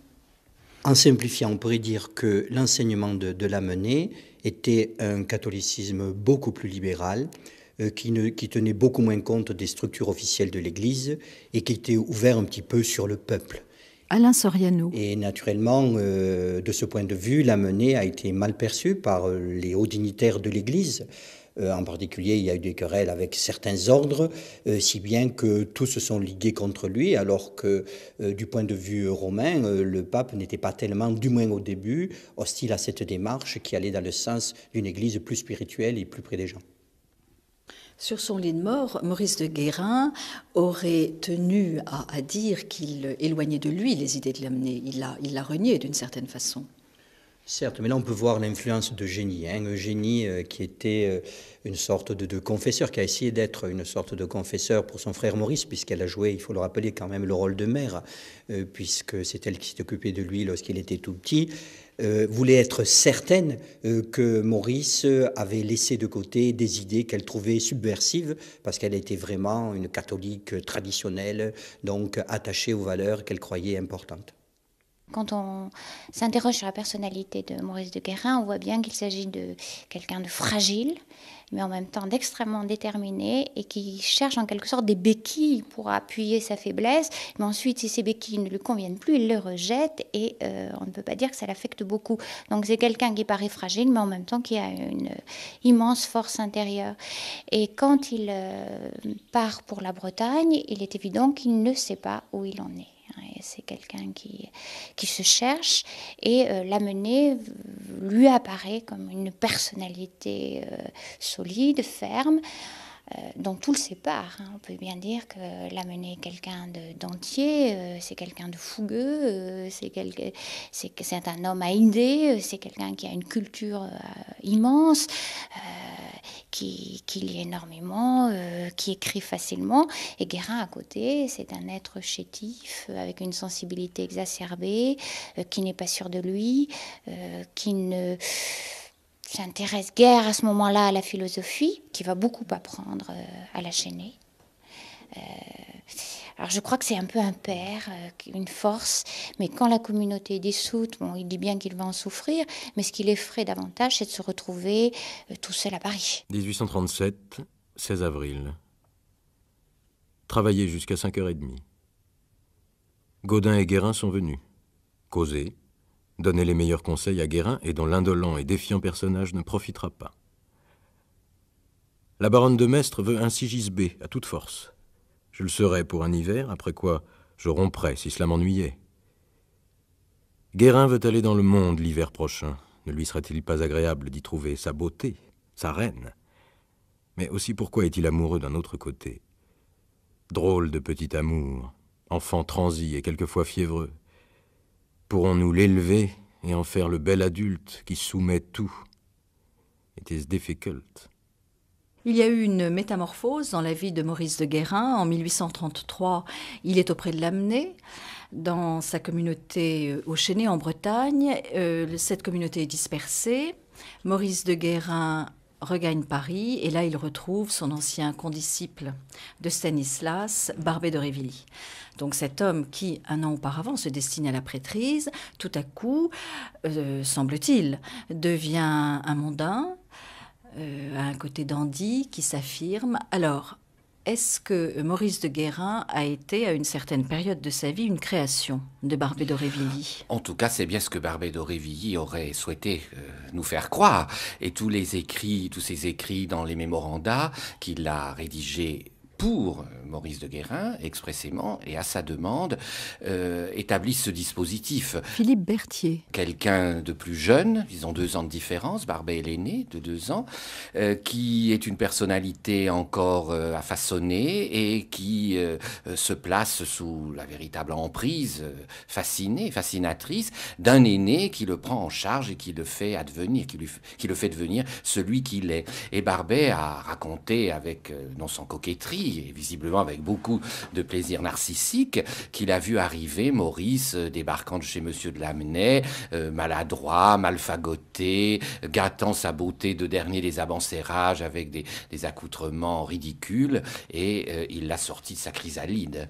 En simplifiant, on pourrait dire que l'enseignement de, de était un catholicisme beaucoup plus libéral, euh, qui, tenait beaucoup moins compte des structures officielles de l'Église et qui était ouvert un petit peu sur le peuple. Alain Soriano. Et naturellement, euh, de ce point de vue, l'amener a été mal perçu par les hauts dignitaires de l'Église. Euh, en particulier, il y a eu des querelles avec certains ordres, euh, si bien que tous se sont ligués contre lui, alors que euh, du point de vue romain, le pape n'était pas tellement, du moins au début, hostile à cette démarche qui allait dans le sens d'une Église plus spirituelle et plus près des gens. Sur son lit de mort, Maurice de Guérin aurait tenu à, dire qu'il éloignait de lui les idées de l'amener. Il l'a il renié d'une certaine façon. Certes, mais là on peut voir l'influence d'Eugénie, hein. Eugénie qui était euh, une sorte de, confesseur, qui a essayé d'être une sorte de confesseur pour son frère Maurice, puisqu'elle a joué, il faut le rappeler quand même, le rôle de mère, euh, puisque c'est elle qui s'est occupée de lui lorsqu'il était tout petit, euh, voulait être certaine que Maurice avait laissé de côté des idées qu'elle trouvait subversives, parce qu'elle était vraiment une catholique traditionnelle, donc attachée aux valeurs qu'elle croyait importantes. Quand on s'interroge sur la personnalité de Maurice de Guérin, on voit bien qu'il s'agit de quelqu'un de fragile, mais en même temps d'extrêmement déterminé et qui cherche en quelque sorte des béquilles pour appuyer sa faiblesse. Mais ensuite, si ces béquilles ne lui conviennent plus, il les rejette et euh, on ne peut pas dire que ça l'affecte beaucoup. Donc c'est quelqu'un qui paraît fragile, mais en même temps qui a une immense force intérieure. Et quand il euh, part pour la Bretagne, il est évident qu'il ne sait pas où il en est. C'est quelqu'un qui, se cherche et euh, l'amener lui apparaît comme une personnalité euh, solide, ferme, euh, dans tout le sépare, hein. On peut bien dire que l'amener quelqu'un d'entier, euh, c'est quelqu'un de fougueux, euh, c'est c'est un homme à idées, c'est quelqu'un qui a une culture immense, qui, lit énormément, qui écrit facilement. Et Guérin à côté, c'est un être chétif, avec une sensibilité exacerbée, qui n'est pas sûr de lui, qui ne s'intéresse guère à ce moment-là à la philosophie, qui va beaucoup apprendre euh, à la chaînée. Euh, alors je crois que c'est un peu un père, euh, une force, mais quand la communauté est dissoute, bon, il dit bien qu'il va en souffrir, mais ce qui l'effraie davantage, c'est de se retrouver tout seul à Paris. 1837, 16 avril. Travailler jusqu'à 5h30. Gaudin et Guérin sont venus. Causer, Donner les meilleurs conseils à Guérin et dont l'indolent et défiant personnage ne profitera pas. La baronne de Mestre veut ainsi gisber à toute force. Je le serai pour un hiver, après quoi je romprai si cela m'ennuyait. Guérin veut aller dans le monde l'hiver prochain. Ne lui serait-il pas agréable d'y trouver sa beauté, sa reine Mais aussi pourquoi est-il amoureux d'un autre côté Drôle de petit amour, enfant transi et quelquefois fiévreux. Pourrons-nous l'élever et en faire le bel adulte qui soumet tout It is difficile Il y a eu une métamorphose dans la vie de Maurice de Guérin. En 1833, il est auprès de l'Amené, dans sa communauté euh, au Chénet en Bretagne. Euh, cette communauté est dispersée. Maurice de Guérin regagne Paris et là il retrouve son ancien condisciple de Stanislas, Barbé de Révilly. Donc cet homme qui, un an auparavant, se destinait à la prêtrise, tout à coup, euh, semble-t-il, devient un mondain, euh, un côté dandy qui s'affirme. Alors, est-ce que Maurice de Guérin a été, à une certaine période de sa vie, une création de Barbé d'Aurevilly En tout cas, c'est bien ce que Barbé d'Aurevilly aurait souhaité euh, nous faire croire. Et tous les écrits, tous ces écrits dans les mémorandas qu'il a rédigés pour euh, Maurice de Guérin, expressément, et à sa demande, euh, établissent ce dispositif. Philippe Berthier. Quelqu'un de plus jeune, ils ont deux ans de différence, Barbet est l'aîné de deux ans, euh, qui est une personnalité encore à euh, façonner et qui se place sous la véritable emprise, fascinée, fascinatrice, d'un aîné qui le prend en charge et qui le fait advenir, qui, qui le fait devenir celui qu'il est. Et Barbet a raconté avec, non sans coquetterie, et visiblement avec beaucoup de plaisir narcissique, qu'il a vu arriver Maurice euh, débarquant de chez Monsieur de Lamennais, euh, maladroit, malfagoté, gâtant sa beauté de dernier des avancérages avec des, accoutrements ridicules, et euh, il l'a sorti de sa chrysalide.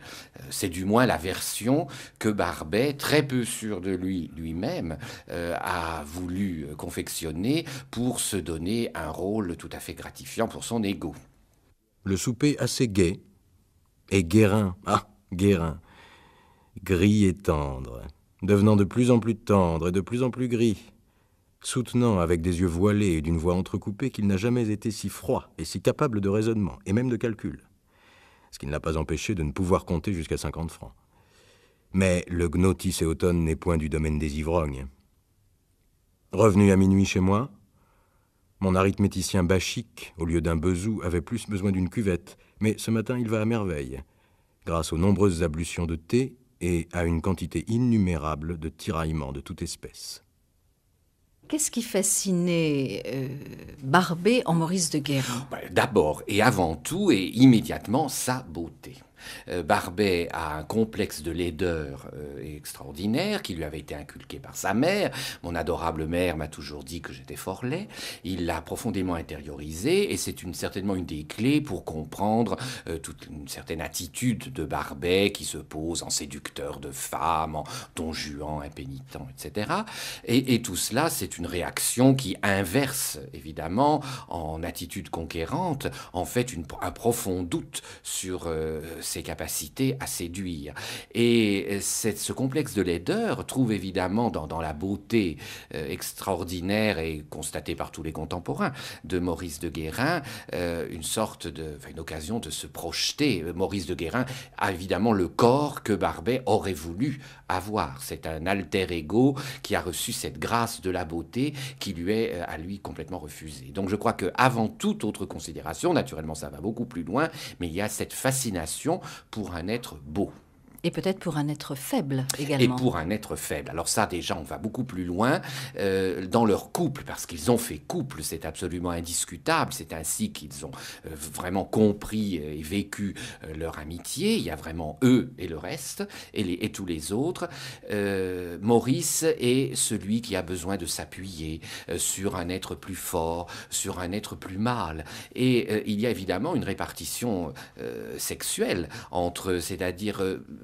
C'est du moins la version que Barbet, très peu sûr de lui lui-même, a voulu confectionner pour se donner un rôle tout à fait gratifiant pour son ego le souper assez gai, et Guérin, ah, Guérin, gris et tendre, devenant de plus en plus tendre et de plus en plus gris, soutenant avec des yeux voilés et d'une voix entrecoupée qu'il n'a jamais été si froid et si capable de raisonnement, et même de calcul, ce qui ne l'a pas empêché de ne pouvoir compter jusqu'à 50 francs. Mais le gnotis et automne n'est point du domaine des ivrognes. Revenu à minuit chez moi, mon arithméticien bachique, au lieu d'un besou, avait plus besoin d'une cuvette, mais ce matin il va à merveille, grâce aux nombreuses ablutions de thé et à une quantité innumérable de tiraillements de toute espèce. Qu'est-ce qui fascinait Barbé euh, Barbet en Maurice de Guérin bah, D'abord et avant tout et immédiatement sa beauté. Euh, Barbet a un complexe de laideur euh, extraordinaire qui lui avait été inculqué par sa mère. Mon adorable mère m'a toujours dit que j'étais fort laid. Il l'a profondément intériorisé et c'est certainement une des clés pour comprendre euh, toute une certaine attitude de Barbet qui se pose en séducteur de femmes, en don juan, impénitent, etc. Et, tout cela, c'est une réaction qui inverse, évidemment, en attitude conquérante, en fait un profond doute sur euh, ses capacités à séduire. Et euh, ce complexe de laideur trouve évidemment dans, dans la beauté euh, extraordinaire et constatée par tous les contemporains de Maurice de Guérin euh, une sorte de, une occasion de se projeter. Maurice de Guérin a évidemment le corps que Barbet aurait voulu avoir. C'est un alter ego qui a reçu cette grâce de la beauté qui lui est à lui complètement refusée. Donc je crois que avant toute autre considération, naturellement ça va beaucoup plus loin, mais il y a cette fascination pour un être beau. Et peut-être pour un être faible également. Et pour un être faible. Alors ça, déjà, on va beaucoup plus loin euh, dans leur couple, parce qu'ils ont fait couple, c'est absolument indiscutable. C'est ainsi qu'ils ont euh, vraiment compris euh, et vécu leur amitié. Il y a vraiment eux et le reste, et, et tous les autres. Maurice est celui qui a besoin de s'appuyer sur un être plus fort, sur un être plus mâle. Et il y a évidemment une répartition sexuelle entre, c'est-à-dire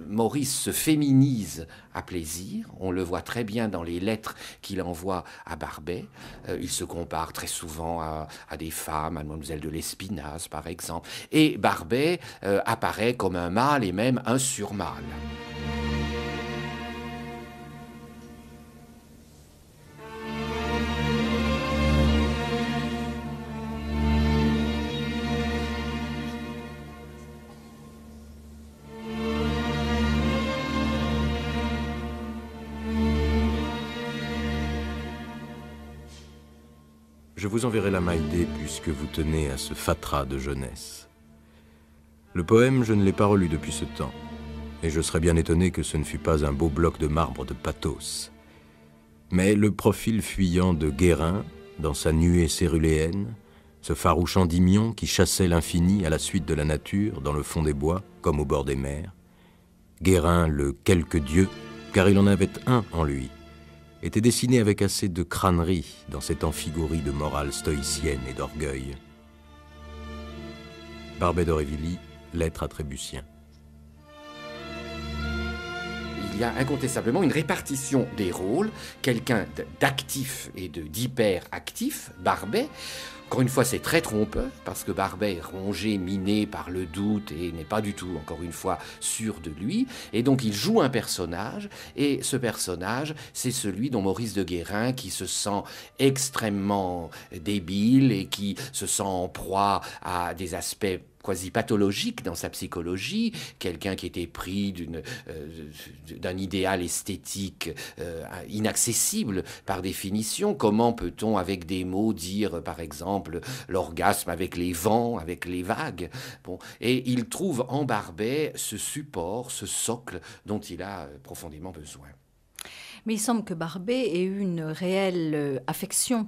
Maurice se féminise à plaisir. On le voit très bien dans les lettres qu'il envoie à Barbet. Euh, il se compare très souvent à, des femmes, à Mademoiselle de l'Espinasse par exemple. Et Barbet euh, apparaît comme un mâle et même un surmâle. Je vous enverrai la Maïdée, puisque vous tenez à ce fatras de jeunesse. Le poème, je ne l'ai pas relu depuis ce temps, et je serais bien étonné que ce ne fût pas un beau bloc de marbre de pathos. Mais le profil fuyant de Guérin, dans sa nuée céruléenne, ce farouche endymion qui chassait l'infini à la suite de la nature, dans le fond des bois, comme au bord des mers, Guérin le quelque Dieu, car il en avait un en lui, était dessiné avec assez de crânerie dans cette amphigorie de morale stoïcienne et d'orgueil. Barbet d'Aurevilly, lettre à Trébucien. Il y a incontestablement une répartition des rôles, quelqu'un d'actif et de Barbet, encore une fois, c'est très trompeur, parce que Barbet est rongé, miné par le doute et n'est pas du tout, encore une fois, sûr de lui. Et donc il joue un personnage, et ce personnage, c'est celui dont Maurice de Guérin, qui se sent extrêmement débile et qui se sent en proie à des aspects quasi pathologique dans sa psychologie, quelqu'un qui était pris d'une, euh, d'un idéal esthétique euh, inaccessible par définition. Comment peut-on, avec des mots, dire, par exemple, l'orgasme avec les vents, avec les vagues bon, Et il trouve en Barbet ce support, ce socle dont il a euh, profondément besoin. Mais il semble que Barbet ait eu une réelle affection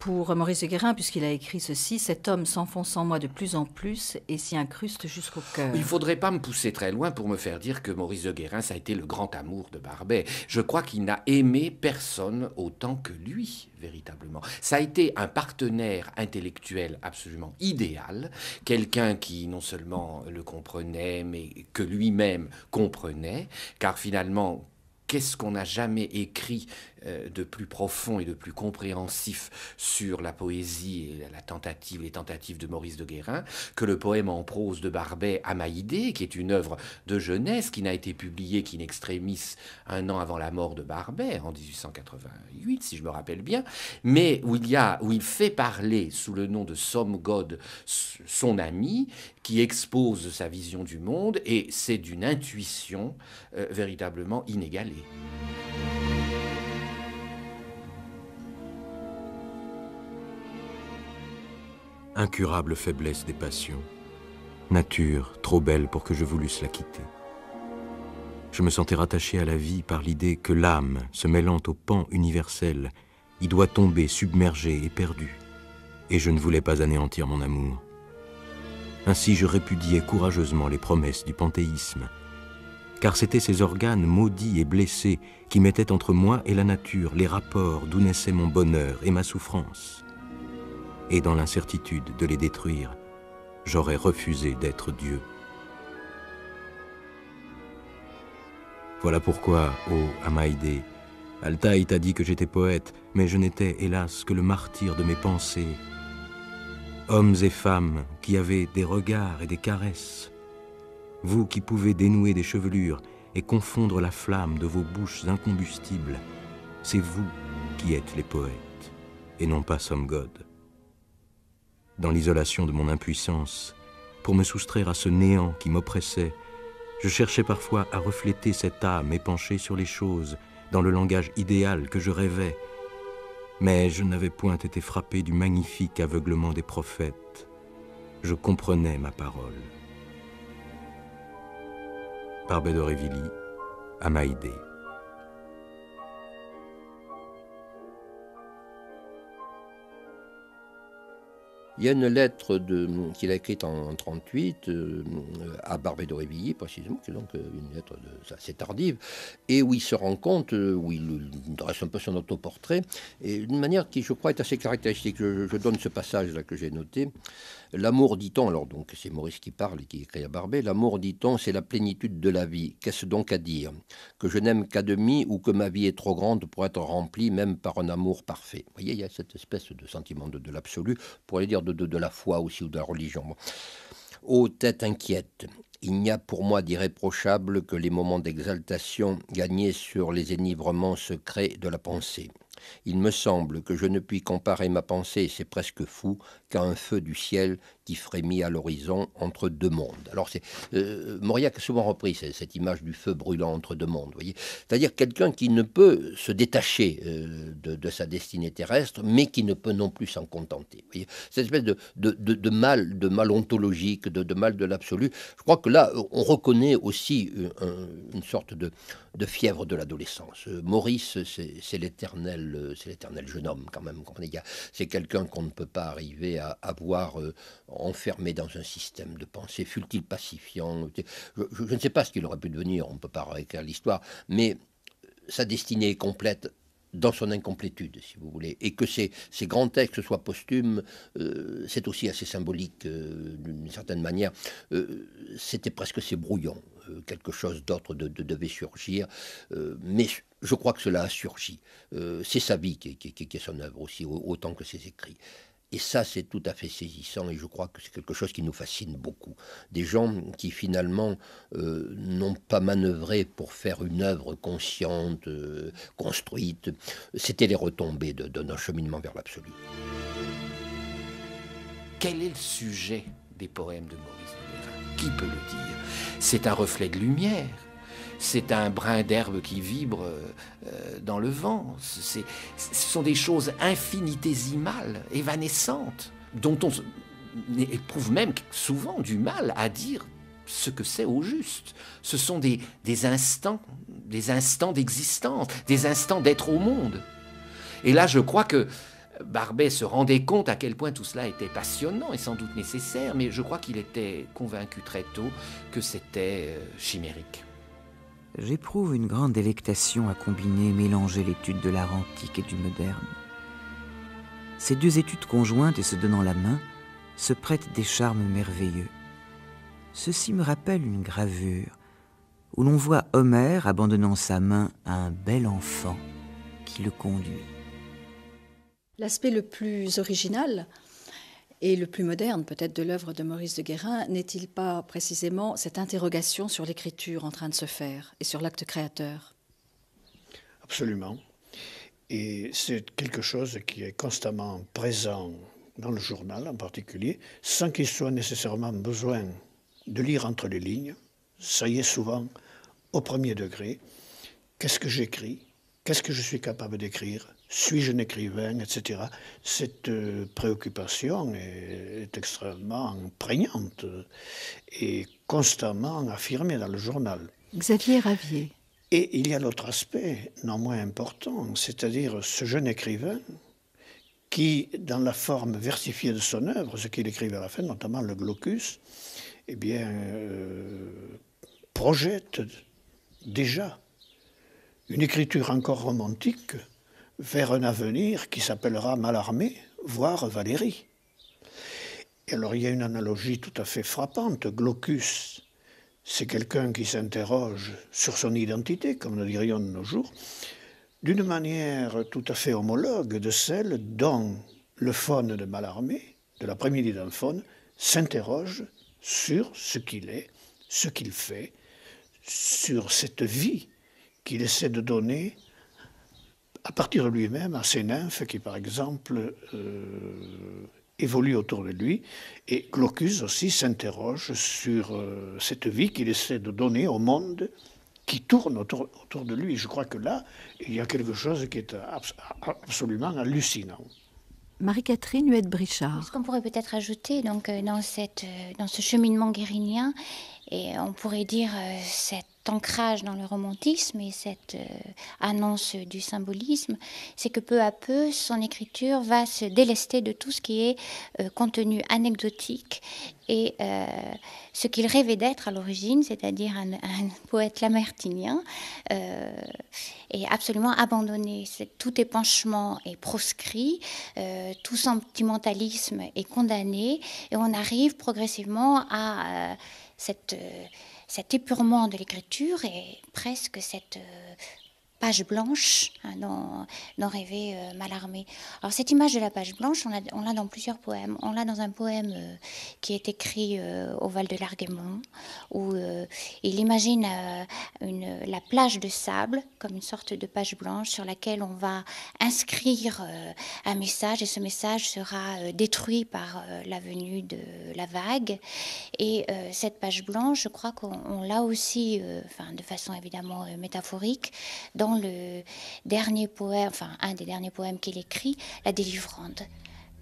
pour Maurice Guérin, puisqu'il a écrit ceci, cet homme s'enfonce en moi de plus en plus et s'y incruste jusqu'au cœur. Il ne faudrait pas me pousser très loin pour me faire dire que Maurice de Guérin, ça a été le grand amour de Barbet. Je crois qu'il n'a aimé personne autant que lui, véritablement. Ça a été un partenaire intellectuel absolument idéal, quelqu'un qui non seulement le comprenait, mais que lui-même comprenait, car finalement, qu'est-ce qu'on n'a jamais écrit euh, de plus profond et de plus compréhensif sur la poésie et la tentative, les tentatives de Maurice de Guérin, que le poème en prose de Barbet, Amaïdé, qui est une œuvre de jeunesse qui n'a été publiée qu'in extremis un an avant la mort de Barbet, en 1888, si je me rappelle bien, mais où il, y a, où il fait parler sous le nom de Somme God son ami, qui expose sa vision du monde, et c'est d'une intuition euh, véritablement inégalée. incurable faiblesse des passions, nature trop belle pour que je voulusse la quitter. Je me sentais rattaché à la vie par l'idée que l'âme, se mêlant au pan universel, y doit tomber submergée et perdue, et je ne voulais pas anéantir mon amour. Ainsi je répudiais courageusement les promesses du panthéisme, car c'étaient ces organes maudits et blessés qui mettaient entre moi et la nature les rapports d'où naissait mon bonheur et ma souffrance et dans l'incertitude de les détruire, j'aurais refusé d'être Dieu. Voilà pourquoi, ô Amaïdé, Altaï t'a dit que j'étais poète, mais je n'étais, hélas, que le martyr de mes pensées. Hommes et femmes qui avaient des regards et des caresses, vous qui pouvez dénouer des chevelures et confondre la flamme de vos bouches incombustibles, c'est vous qui êtes les poètes, et non pas God dans l'isolation de mon impuissance, pour me soustraire à ce néant qui m'oppressait, je cherchais parfois à refléter cette âme épanchée sur les choses, dans le langage idéal que je rêvais, mais je n'avais point été frappé du magnifique aveuglement des prophètes. Je comprenais ma parole. Par à idée. Il y a une lettre qu'il a écrite en 1938 euh, à barbé Révilly, précisément, qui est donc euh, une lettre assez tardive, et où il se rend compte, euh, où il, dresse un peu son autoportrait, et d'une manière qui, je crois, est assez caractéristique. je donne ce passage-là que j'ai noté. L'amour, dit-on, alors donc c'est Maurice qui parle et qui écrit à Barbet, l'amour, dit-on, c'est la plénitude de la vie. Qu'est-ce donc à dire Que je n'aime qu'à demi ou que ma vie est trop grande pour être remplie même par un amour parfait. Vous voyez, il y a cette espèce de sentiment de, l'absolu, pour aller dire de, la foi aussi ou de la religion. Ô tête inquiète, il n'y a pour moi d'irréprochable que les moments d'exaltation gagnés sur les énivrements secrets de la pensée. Il me semble que je ne puis comparer ma pensée, c'est presque fou, qu'à un feu du ciel qui frémit à l'horizon entre deux mondes. Alors, c'est euh, Mauriac a souvent repris cette image du feu brûlant entre deux mondes, voyez. C'est-à-dire quelqu'un qui ne peut se détacher euh, de, sa destinée terrestre, mais qui ne peut non plus s'en contenter. Cette espèce de, mal, de mal ontologique, de, mal de l'absolu. Je crois que là, on reconnaît aussi euh, une sorte de, fièvre de l'adolescence. Maurice, c'est l'éternel euh, c'est l'éternel jeune homme quand même. C'est quelqu'un qu'on ne peut pas arriver à avoir euh, enfermé dans un système de pensée, fut-il pacifiant. Je, ne sais pas ce qu'il aurait pu devenir, on ne peut pas réécrire l'histoire, mais euh, sa destinée est complète dans son incomplétude, si vous voulez, et que ces, grands textes soient posthumes, c'est aussi assez symbolique d'une certaine manière. C'était presque ses brouillons, quelque chose d'autre devait surgir, mais je crois que cela a surgi. Euh, c'est sa vie qui, est, son œuvre aussi, autant que ses écrits. Et ça, c'est tout à fait saisissant et je crois que c'est quelque chose qui nous fascine beaucoup. Des gens qui finalement euh, n'ont pas manœuvré pour faire une œuvre consciente, euh, construite. C'était les retombées de, cheminement vers l'absolu. Quel est le sujet des poèmes de Maurice Qui peut le dire C'est un reflet de lumière c'est un brin d'herbe qui vibre euh, euh, dans le vent. ce sont des choses infinitésimales, évanescentes, dont on éprouve même souvent du mal à dire ce que c'est au juste. Ce sont des, instants, des instants d'existence, des instants d'être au monde. Et là, je crois que Barbet se rendait compte à quel point tout cela était passionnant et sans doute nécessaire, mais je crois qu'il était convaincu très tôt que c'était euh, chimérique. J'éprouve une grande délectation à combiner et mélanger l'étude de l'art antique et du moderne. Ces deux études conjointes et se donnant la main se prêtent des charmes merveilleux. Ceci me rappelle une gravure où l'on voit Homère abandonnant sa main à un bel enfant qui le conduit. L'aspect le plus original, et le plus moderne, peut-être, de l'œuvre de Maurice de Guérin n'est-il pas précisément cette interrogation sur l'écriture en train de se faire et sur l'acte créateur Absolument. Et c'est quelque chose qui est constamment présent dans le journal en particulier, sans qu'il soit nécessairement besoin de lire entre les lignes. Ça y est souvent au premier degré. Qu'est-ce que j'écris Qu'est-ce que je suis capable d'écrire suis-je un écrivain, etc. Cette euh, préoccupation est, extrêmement prégnante et constamment affirmée dans le journal. Xavier Ravier. Et il y a l'autre aspect, non moins important, c'est-à-dire ce jeune écrivain qui, dans la forme versifiée de son œuvre, ce qu'il écrivait à la fin, notamment le Glocus, eh bien, euh, projette déjà une écriture encore romantique vers un avenir qui s'appellera Malarmé, voire Valérie. Et alors il y a une analogie tout à fait frappante. Glaucus, c'est quelqu'un qui s'interroge sur son identité, comme nous dirions de nos jours, d'une manière tout à fait homologue de celle dont le faune de Malarmé, de l'après-midi d'un faune, s'interroge sur ce qu'il est, ce qu'il fait, sur cette vie qu'il essaie de donner à partir de lui-même à ses nymphes qui, par exemple, euh, évoluent autour de lui. Et Glaucus aussi s'interroge sur euh, cette vie qu'il essaie de donner au monde qui tourne autour, autour, de lui. Je crois que là, il y a quelque chose qui est absolument hallucinant. Marie-Catherine Huette-Brichard. Ce qu'on pourrait peut-être ajouter donc, euh, dans, cette, dans ce cheminement guérinien, et on pourrait dire cette ancrage dans le romantisme et cette euh, annonce du symbolisme, c'est que peu à peu, son écriture va se délester de tout ce qui est euh, contenu anecdotique et euh, ce qu'il rêvait d'être à l'origine, c'est-à-dire un, poète lamartinien, est absolument abandonné. c'est tout épanchement est proscrit, tout sentimentalisme est condamné, et on arrive progressivement à cette cet épurement de l'écriture et presque cette, euh, page blanche hein, dans, dans, Rêver euh, mal armé ». Alors cette image de la page blanche, on l'a dans plusieurs poèmes. On l'a dans un poème euh, qui est écrit euh, au Val de l'Argement où il imagine une, la plage de sable comme une sorte de page blanche sur laquelle on va inscrire un message, et ce message sera détruit par la venue de la vague. Et cette page blanche, je crois qu'on l'a aussi, enfin de façon évidemment métaphorique, dans le dernier poème, enfin un des derniers poèmes qu'il écrit, La délivrante.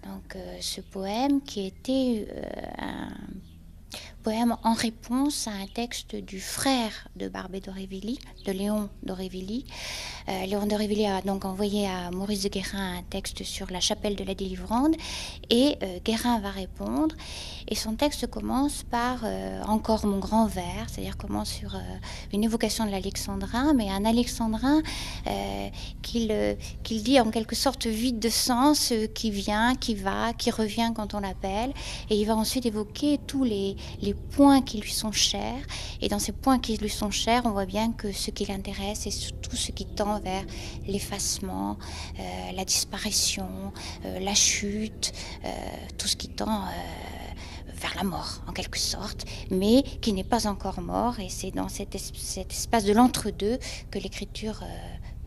Donc euh, ce poème qui était euh, un, en réponse à un texte du frère de Barbet d'Aurevilly, de Léon d'Aurevilly. Euh, Léon d'Aurevilly a donc envoyé à Maurice de Guérin un texte sur la chapelle de la délivrande et euh, Guérin va répondre. Et son texte commence par euh, encore mon grand vers, c'est-à-dire commence sur une évocation de l'alexandrin, mais un alexandrin qu'il qu'il dit en quelque sorte vide de sens, qui vient, qui va, qui revient quand on l'appelle. Et il va ensuite évoquer tous les, les points qui lui sont chers. Et dans ces points qui lui sont chers, on voit bien que ce qui l'intéresse c'est tout ce qui tend vers l'effacement, euh, la disparition, euh, la chute, euh, tout ce qui tend vers la mort, en quelque sorte, mais qui n'est pas encore mort. Et c'est dans cet, espace de l'entre-deux que l'écriture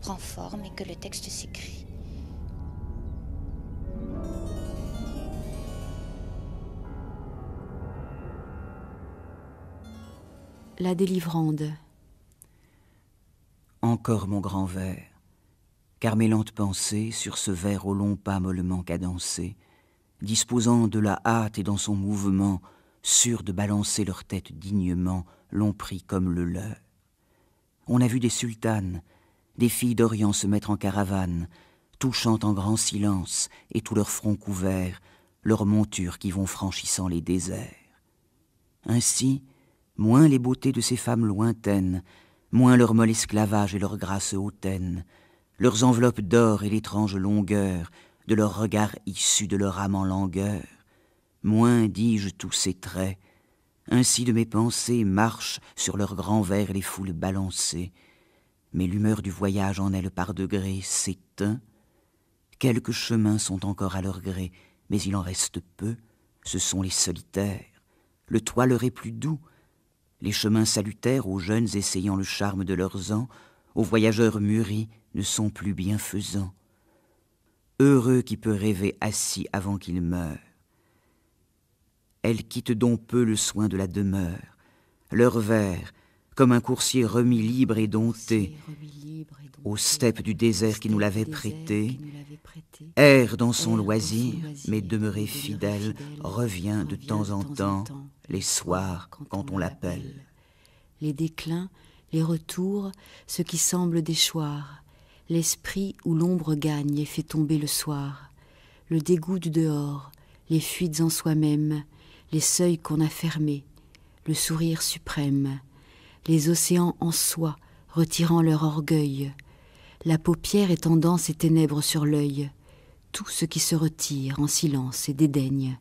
prend forme et que le texte s'écrit. la délivrande. Encore mon grand verre, car mes lentes pensées, sur ce verre au long pas mollement cadencé, disposant de la hâte et dans son mouvement, sûrs de balancer leur tête dignement, l'ont pris comme le leur. On a vu des sultanes, des filles d'Orient se mettre en caravane, touchant en grand silence et tout leur front couvert, leurs montures qui vont franchissant les déserts. Ainsi, moins les beautés de ces femmes lointaines, moins leur molle esclavage et leur grâce hautaine, leurs enveloppes d'or et l'étrange longueur de leurs regards issus de leur âme en langueur, moins dis-je tous ces traits, ainsi de mes pensées marchent sur leurs grands vers les foules balancées, mais l'humeur du voyage en elle par degrés s'éteint, quelques chemins sont encore à leur gré, mais il en reste peu, ce sont les solitaires, le toit leur est plus doux, les chemins salutaires aux jeunes essayant le charme de leurs ans, aux voyageurs mûris ne sont plus bienfaisants. Heureux qui peut rêver assis avant qu'il meure. Elles quittent donc peu le soin de la demeure. Leurs vers, comme un coursier remis libre et dompté, aux steppes du désert qui nous l'avait prêté, erre dans son loisir, mais demeuré fidèle, revient de temps en temps, les soirs, quand on l'appelle. Les déclins, les retours, ce qui semble déchoir, l'esprit où l'ombre gagne et fait tomber le soir, le dégoût du dehors, les fuites en soi-même, les seuils qu'on a fermés, le sourire suprême, les océans en soi retirant leur orgueil, la paupière étendant ses ténèbres sur l'œil, tout ce qui se retire en silence et dédaigne,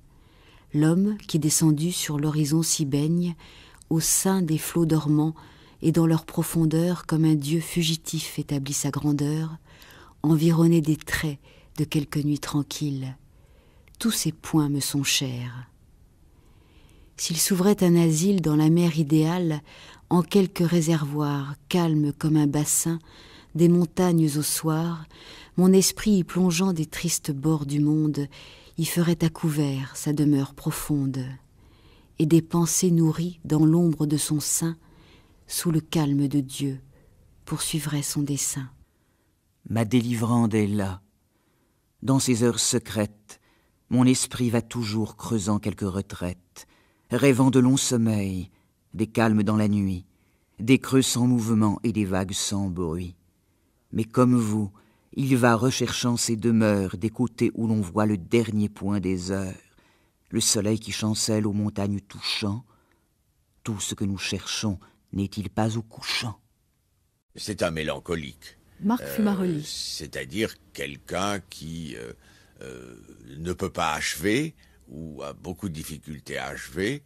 l'homme qui descendu sur l'horizon s'y baigne, au sein des flots dormants et dans leur profondeur comme un dieu fugitif établit sa grandeur, environné des traits de quelques nuits tranquilles, Tous ces points me sont chers. S'il s'ouvrait un asile dans la mer idéale, en quelque réservoir calme comme un bassin, des montagnes au soir, mon esprit y plongeant des tristes bords du monde, y ferait à couvert sa demeure profonde, et des pensées nourries dans l'ombre de son sein, sous le calme de Dieu, poursuivraient son dessein. Ma délivrande est là. Dans ces heures secrètes, mon esprit va toujours creusant quelque retraite, rêvant de longs sommeils, des calmes dans la nuit, des creux sans mouvement et des vagues sans bruit. Mais comme vous, il va recherchant ses demeures des côtés où l'on voit le dernier point des heures, le soleil qui chancelle aux montagnes touchant. Tout ce que nous cherchons n'est-il pas au couchant C'est un mélancolique. Marc euh, C'est-à-dire quelqu'un qui euh, euh, ne peut pas achever ou a beaucoup de difficultés à achever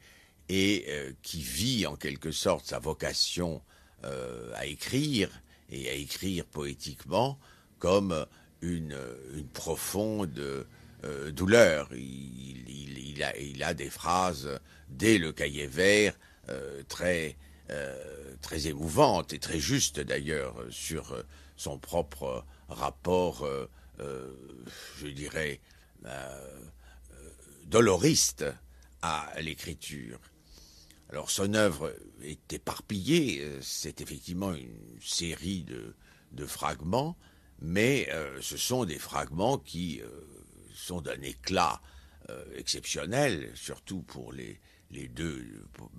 et euh, qui vit en quelque sorte sa vocation euh, à écrire et à écrire poétiquement comme une, profonde euh, douleur. Il, a, des phrases dès le cahier vert très, très émouvantes et très justes d'ailleurs sur son propre rapport, je dirais, doloriste à l'écriture. Alors son œuvre est éparpillée, euh, c'est effectivement une série de, fragments, mais euh, ce sont des fragments qui euh, sont d'un éclat exceptionnel, surtout pour les, deux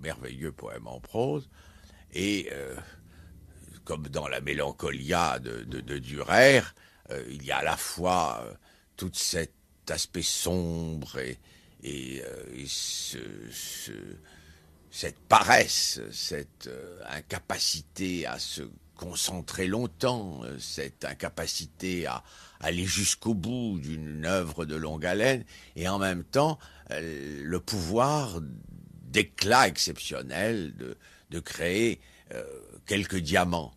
merveilleux poèmes en prose. Et comme dans la Mélancolia de, de, Durer, il y a à la fois tout cet aspect sombre et, ce cette paresse, cette euh, incapacité à se concentrer longtemps, euh, cette incapacité à aller jusqu'au bout d'une œuvre de longue haleine, et en même temps euh, le pouvoir d'éclat exceptionnel de, créer quelques diamants.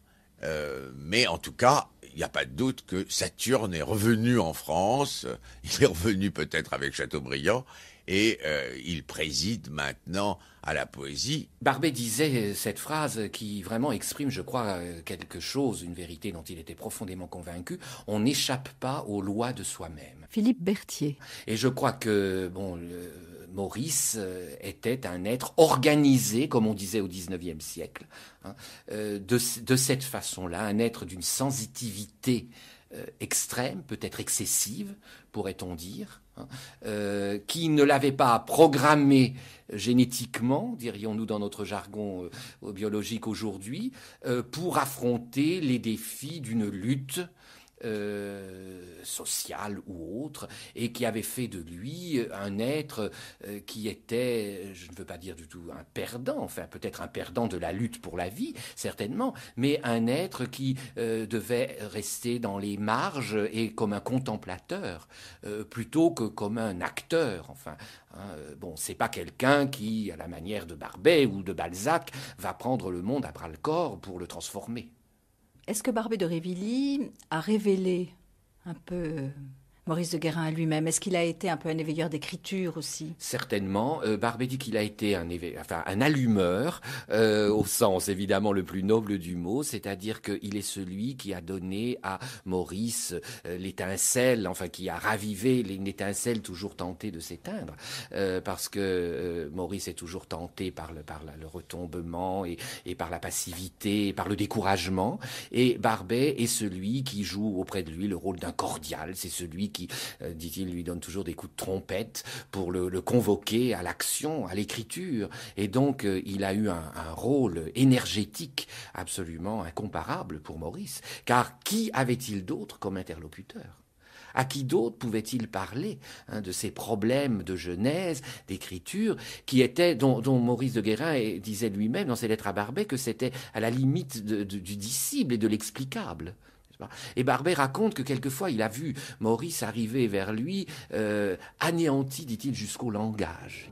mais en tout cas, il n'y a pas de doute que Saturne est revenu en France, il est revenu peut-être avec Chateaubriand, et euh, il préside maintenant à la poésie. Barbet disait euh, cette phrase qui vraiment exprime, je crois, euh, quelque chose, une vérité dont il était profondément convaincu. On n'échappe pas aux lois de soi-même. Philippe Berthier. Et je crois que, bon, Maurice était un être organisé, comme on disait au XIXe siècle, hein, de, de, cette façon-là, un être d'une sensitivité euh, extrême, peut-être excessive, pourrait-on dire, hein, euh, qui ne l'avait pas programmé génétiquement, dirions-nous dans notre jargon euh, biologique aujourd'hui, pour affronter les défis d'une lutte euh, social ou autre, et qui avait fait de lui euh, un être euh, qui était, je ne veux pas dire du tout un perdant, enfin peut-être un perdant de la lutte pour la vie, certainement, mais un être qui devait rester dans les marges et comme un contemplateur, plutôt que comme un acteur, enfin. Hein, bon, c'est pas quelqu'un qui, à la manière de Barbet ou de Balzac, va prendre le monde à bras le corps pour le transformer. Est-ce que Barbé de Révilly a révélé un peu euh, Maurice de Guérin à lui-même Est-ce qu'il a été un peu un éveilleur d'écriture aussi Certainement. Euh, Barbet dit qu'il a été un, éve... enfin, un allumeur, euh, au sens évidemment le plus noble du mot, c'est-à-dire qu'il est celui qui a donné à Maurice euh, l'étincelle, enfin qui a ravivé l'étincelle toujours tentée de s'éteindre, parce que Maurice est toujours tenté par le, par le retombement et, et par la passivité, et par le découragement, et Barbet est celui qui joue auprès de lui le rôle d'un cordial, c'est celui qui euh, dit-il, lui donne toujours des coups de trompette pour le, convoquer à l'action, à l'écriture. Et donc, euh, il a eu un, rôle énergétique absolument incomparable pour Maurice, car qui avait-il d'autre comme interlocuteur à qui d'autre pouvait-il parler hein, de ces problèmes de genèse, d'écriture, qui étaient, dont, Maurice de Guérin disait lui-même dans ses lettres à Barbet que c'était à la limite du disciple et de l'explicable. Et Barbet raconte que quelquefois il a vu Maurice arriver vers lui, euh, anéanti, dit-il, jusqu'au langage.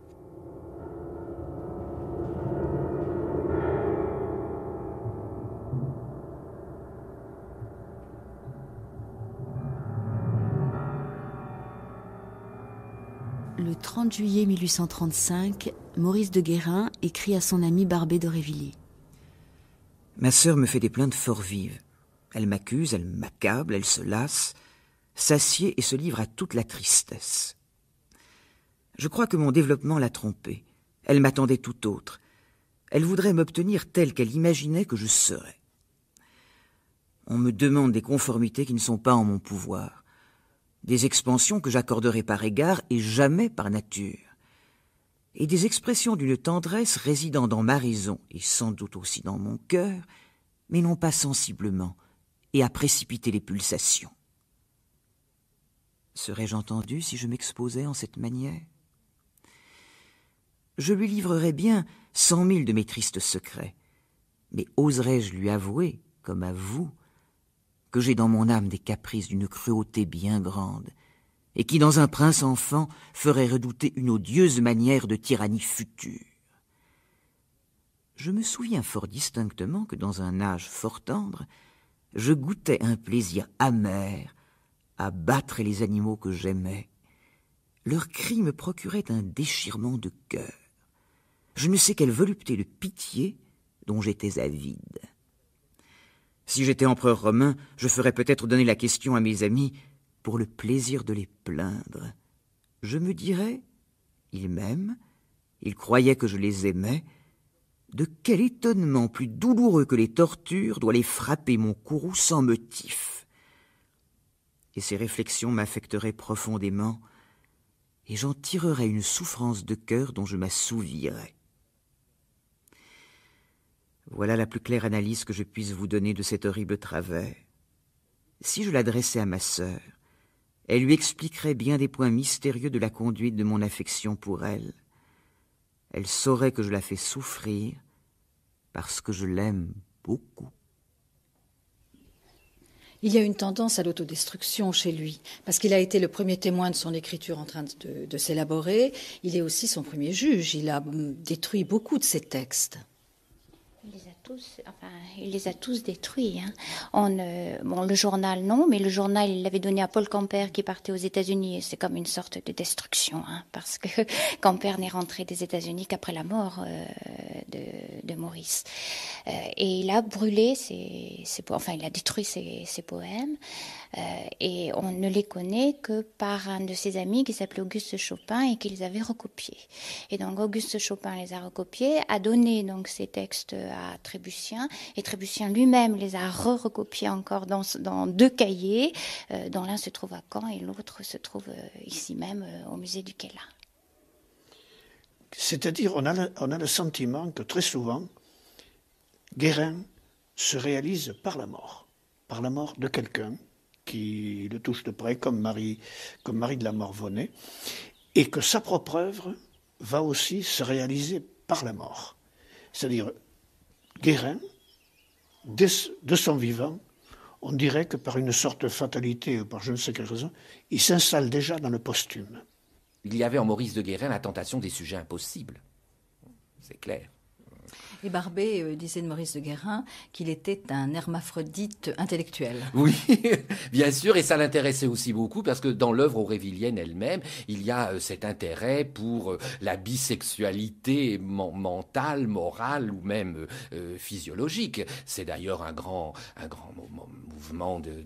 Le 30 juillet 1835, Maurice de Guérin écrit à son ami Barbet d'Aurevilly. Ma sœur me fait des plaintes fort vives. Elle m'accuse, elle m'accable, elle se lasse, s'assied et se livre à toute la tristesse. Je crois que mon développement l'a trompée. Elle m'attendait tout autre. Elle voudrait m'obtenir telle qu'elle imaginait que je serais. On me demande des conformités qui ne sont pas en mon pouvoir, des expansions que j'accorderai par égard et jamais par nature, et des expressions d'une tendresse résidant dans ma raison et sans doute aussi dans mon cœur, mais non pas sensiblement, et à précipiter les pulsations. Serais-je entendu si je m'exposais en cette manière Je lui livrerais bien cent mille de mes tristes secrets, mais oserais-je lui avouer, comme à vous, que j'ai dans mon âme des caprices d'une cruauté bien grande, et qui dans un prince enfant ferait redouter une odieuse manière de tyrannie future Je me souviens fort distinctement que dans un âge fort tendre, je goûtais un plaisir amer à battre les animaux que j'aimais. Leur cri me procurait un déchirement de cœur. Je ne sais quelle volupté de pitié dont j'étais avide. Si j'étais empereur romain, je ferais peut-être donner la question à mes amis pour le plaisir de les plaindre. Je me dirais, ils m'aiment, ils croyaient que je les aimais, de quel étonnement plus douloureux que les tortures doit les frapper mon courroux sans motif Et ces réflexions m'affecteraient profondément, et j'en tirerais une souffrance de cœur dont je m'assouvirais. Voilà la plus claire analyse que je puisse vous donner de cet horrible travers. Si je l'adressais à ma sœur, elle lui expliquerait bien des points mystérieux de la conduite de mon affection pour elle elle saurait que je la fais souffrir parce que je l'aime beaucoup. Il y a une tendance à l'autodestruction chez lui, parce qu'il a été le premier témoin de son écriture en train de, s'élaborer, il est aussi son premier juge, il a hum, détruit beaucoup de ses textes tous, enfin, il les a tous détruits. Hein. On, euh, bon, le journal, non, mais le journal, il l'avait donné à Paul Camper qui partait aux États-Unis. C'est comme une sorte de destruction, hein, parce que Camper n'est rentré des États-Unis qu'après la mort euh, de, Maurice. Euh, et il a brûlé ses, enfin, il a détruit ses, poèmes. et on ne les connaît que par un de ses amis qui s'appelait Auguste Chopin et qui les avait recopiés. Et donc Auguste Chopin les a recopiés, a donné donc ses textes à Trébusien, et Trébutien lui-même les a re-recopiés encore dans, dans, deux cahiers, euh, dans dont l'un se trouve à Caen et l'autre se trouve euh, ici même euh, au musée du Quai C'est-à-dire, on, on a le sentiment que très souvent, Guérin se réalise par la mort, par la mort de quelqu'un qui le touche de près, comme Marie, comme Marie de la Morvonnais, et que sa propre œuvre va aussi se réaliser par la mort. C'est-à-dire, Guérin, de son vivant, on dirait que par une sorte de fatalité ou par je ne sais quelle raison, il s'installe déjà dans le posthume. Il y avait en Maurice de Guérin la tentation des sujets impossibles. C'est clair. Et Barbet euh, disait de Maurice de Guérin qu'il était un hermaphrodite intellectuel. Oui, bien sûr, et ça l'intéressait aussi beaucoup parce que dans l'œuvre aurévilienne elle-même, il y a euh, cet intérêt pour euh, la bisexualité mentale, morale ou même physiologique. C'est d'ailleurs un grand, un grand moment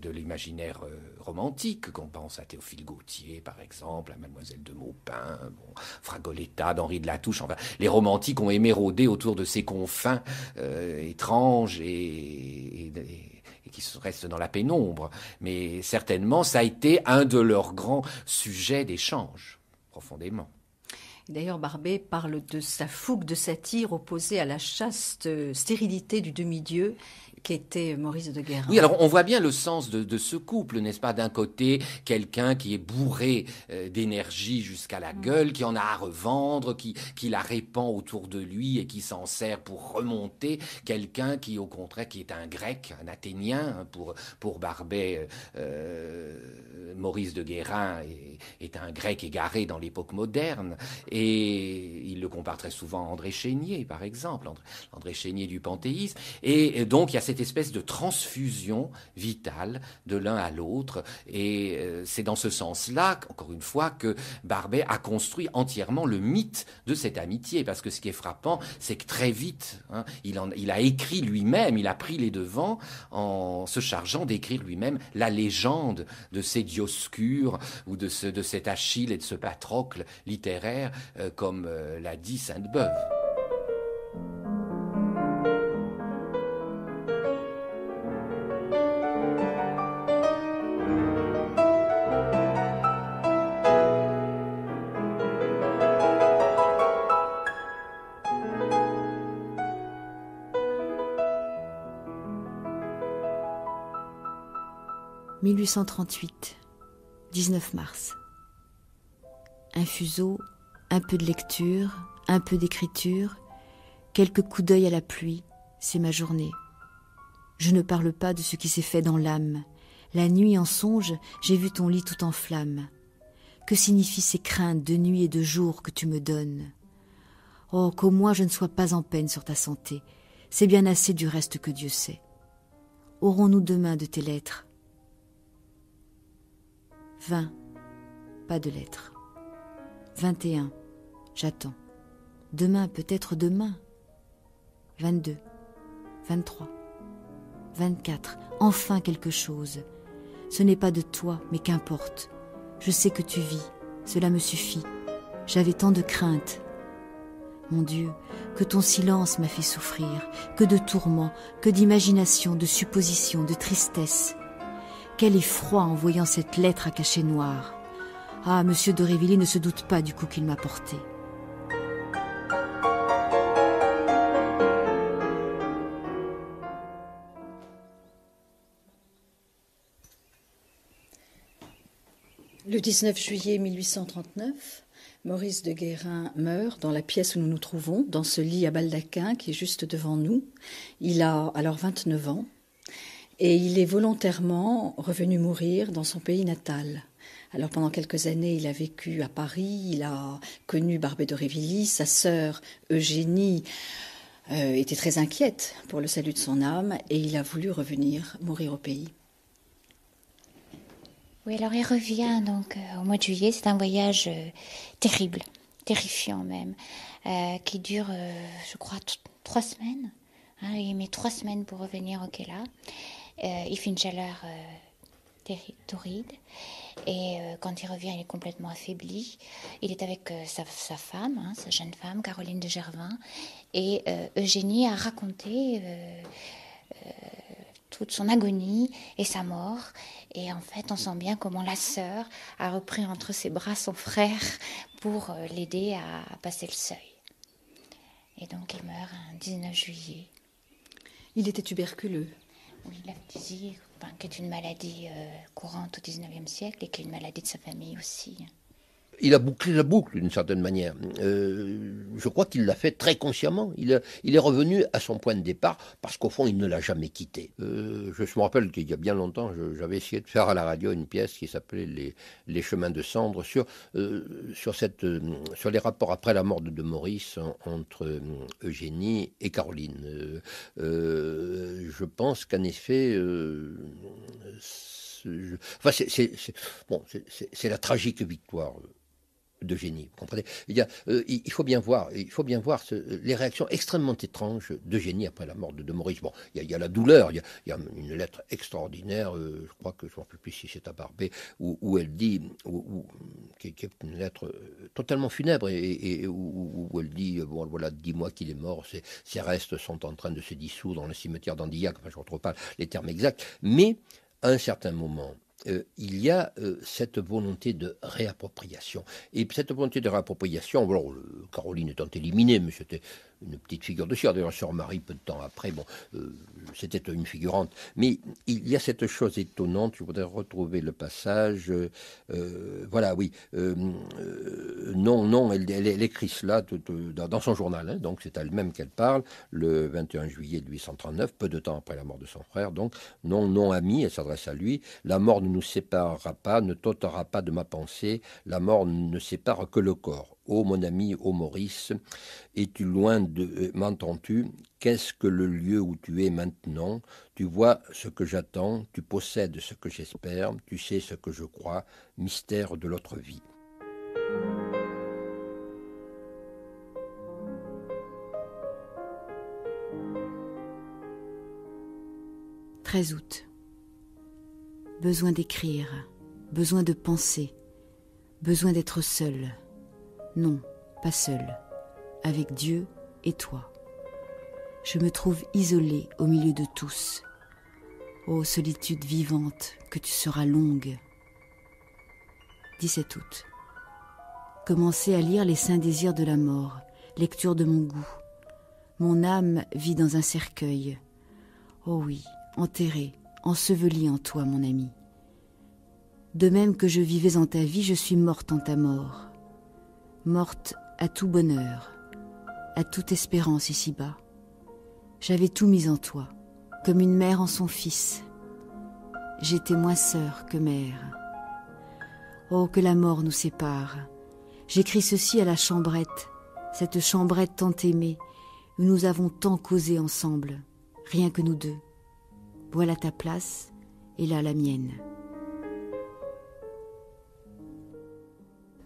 de, l'imaginaire euh, romantique, qu'on pense à Théophile Gautier, par exemple, à Mademoiselle de Maupin, bon, Fragoletta, d'Henri de Latouche. Enfin, les romantiques ont émérodé autour de ces confins euh, étranges et, qui se qui restent dans la pénombre, mais certainement ça a été un de leurs grands sujets d'échange, profondément. D'ailleurs, Barbet parle de sa fougue de satire opposée à la chaste euh, stérilité du demi-dieu était Maurice de Guérin. Oui, alors on voit bien le sens de, ce couple, n'est-ce pas D'un côté, quelqu'un qui est bourré euh, d'énergie jusqu'à la mm. gueule, qui en a à revendre, qui, qui la répand autour de lui et qui s'en sert pour remonter. Quelqu'un qui, au contraire, qui est un grec, un athénien, hein, pour, pour Barbet, euh, euh, Maurice de Guérin est, est, un grec égaré dans l'époque moderne. Et il le compare très souvent à André Chénier, par exemple, André, André Chénier du panthéisme. Et donc, il y a cette espèce de transfusion vitale de l'un à l'autre. Et euh, c'est dans ce sens-là, encore une fois, que Barbet a construit entièrement le mythe de cette amitié. Parce que ce qui est frappant, c'est que très vite, hein, il, en, il a écrit lui-même, il a pris les devants en se chargeant d'écrire lui-même la légende de ces Dioscures ou de, ce, de cet Achille et de ce Patrocle littéraire, euh, comme euh, l'a dit Sainte-Beuve. 1838, 19 mars. Un fuseau, un peu de lecture, un peu d'écriture, quelques coups d'œil à la pluie, c'est ma journée. Je ne parle pas de ce qui s'est fait dans l'âme. La nuit en songe, j'ai vu ton lit tout en flammes. Que signifient ces craintes de nuit et de jour que tu me donnes Oh, qu'au moins je ne sois pas en peine sur ta santé. C'est bien assez du reste que Dieu sait. Aurons-nous demain de tes lettres 20. Pas de lettre. 21. J'attends. Demain, peut-être demain. 22. 23. 24. Enfin quelque chose. Ce n'est pas de toi, mais qu'importe. Je sais que tu vis. Cela me suffit. J'avais tant de craintes. Mon Dieu, que ton silence m'a fait souffrir, que de tourments, que d'imagination, de suppositions, de tristesse. Quel effroi en voyant cette lettre à cachet noir. Ah, monsieur de Révilly ne se doute pas du coup qu'il m'a porté. Le 19 juillet 1839, Maurice de Guérin meurt dans la pièce où nous nous trouvons, dans ce lit à baldaquin qui est juste devant nous. Il a alors 29 ans et il est volontairement revenu mourir dans son pays natal. Alors pendant quelques années, il a vécu à Paris, il a connu Barbe de Révilly, sa sœur Eugénie euh, était très inquiète pour le salut de son âme et il a voulu revenir mourir au pays. Oui, alors il revient donc euh, au mois de juillet, c'est un voyage euh, terrible, terrifiant même, qui dure, je crois, trois semaines. Hein, il met trois semaines pour revenir au Kela. Euh, il fait une chaleur euh, torride. Et euh, quand il revient, il est complètement affaibli. Il est avec sa, femme, hein, sa jeune femme, Caroline de Gervin. Et Eugénie a raconté toute son agonie et sa mort. Et en fait, on sent bien comment la sœur a repris entre ses bras son frère pour l'aider à, passer le seuil. Et donc, il meurt le 19 juillet. Il était tuberculeux. Oui, l'aphasie, qui est une maladie euh, courante au XIXe siècle et qui est une maladie de sa famille aussi il a bouclé la boucle d'une certaine manière. Euh, je crois qu'il l'a fait très consciemment. Il, il, est revenu à son point de départ parce qu'au fond, il ne l'a jamais quitté. Euh, je me rappelle qu'il y a bien longtemps, j'avais essayé de faire à la radio une pièce qui s'appelait les, les, chemins de cendre sur, euh, sur, cette, sur les rapports après la mort de, Maurice entre Eugénie et Caroline. je pense qu'en effet, c'est la tragique victoire de génie. Vous comprenez il, y euh, il, faut bien voir, il faut bien voir euh, les réactions extrêmement étranges de génie après la mort de, de Maurice. Bon, il y, a, la douleur, il y, a, une lettre extraordinaire, euh, je crois que je ne rappelle plus si c'est à Barbet, où, elle dit, où, qui, est une lettre totalement funèbre, et, où, elle dit, bon voilà, dis-moi qu'il est mort, ses, restes sont en train de se dissoudre dans le cimetière d'Andillac, je ne retrouve pas les termes exacts, mais à un certain moment, euh, il y a euh, cette volonté de réappropriation. Et cette volonté de réappropriation, euh, Caroline étant éliminée, monsieur. c'était une petite figure de cire. D'ailleurs, sur Marie, peu de temps après. Bon, euh, c'était une figurante. Mais il y a cette chose étonnante. Je voudrais retrouver le passage. Euh, voilà, oui. Euh, non, non, elle, écrit cela dans son journal. Hein. donc, c'est elle-même qu'elle parle. Le 21 juillet 1839, peu de temps après la mort de son frère. Donc, non, non, ami, elle s'adresse à lui. La mort ne nous séparera pas, ne t'ôtera pas de ma pensée. La mort ne sépare que le corps Ô oh, mon ami, ô oh, Maurice, es-tu loin de. Euh, m'entends-tu Qu'est-ce que le lieu où tu es maintenant Tu vois ce que j'attends, tu possèdes ce que j'espère, tu sais ce que je crois, mystère de l'autre vie. « 13 août. Besoin d'écrire, besoin de penser, besoin d'être seul. » Non, pas seul, avec Dieu et toi. Je me trouve isolée au milieu de tous. Ô solitude vivante, que tu seras longue. 17 août. Commencez à lire les saints désirs de la mort, lecture de mon goût. Mon âme vit dans un cercueil. Oh oui, enterrée, ensevelie en toi, mon ami. De même que je vivais en ta vie, je suis morte en ta mort morte à tout bonheur, à toute espérance ici-bas. J'avais tout mis en toi, comme une mère en son fils. J'étais moins sœur que mère. Oh, que la mort nous sépare. J'écris ceci à la chambrette, cette chambrette tant aimée, où nous avons tant causé ensemble, rien que nous deux. Voilà ta place, et là la mienne.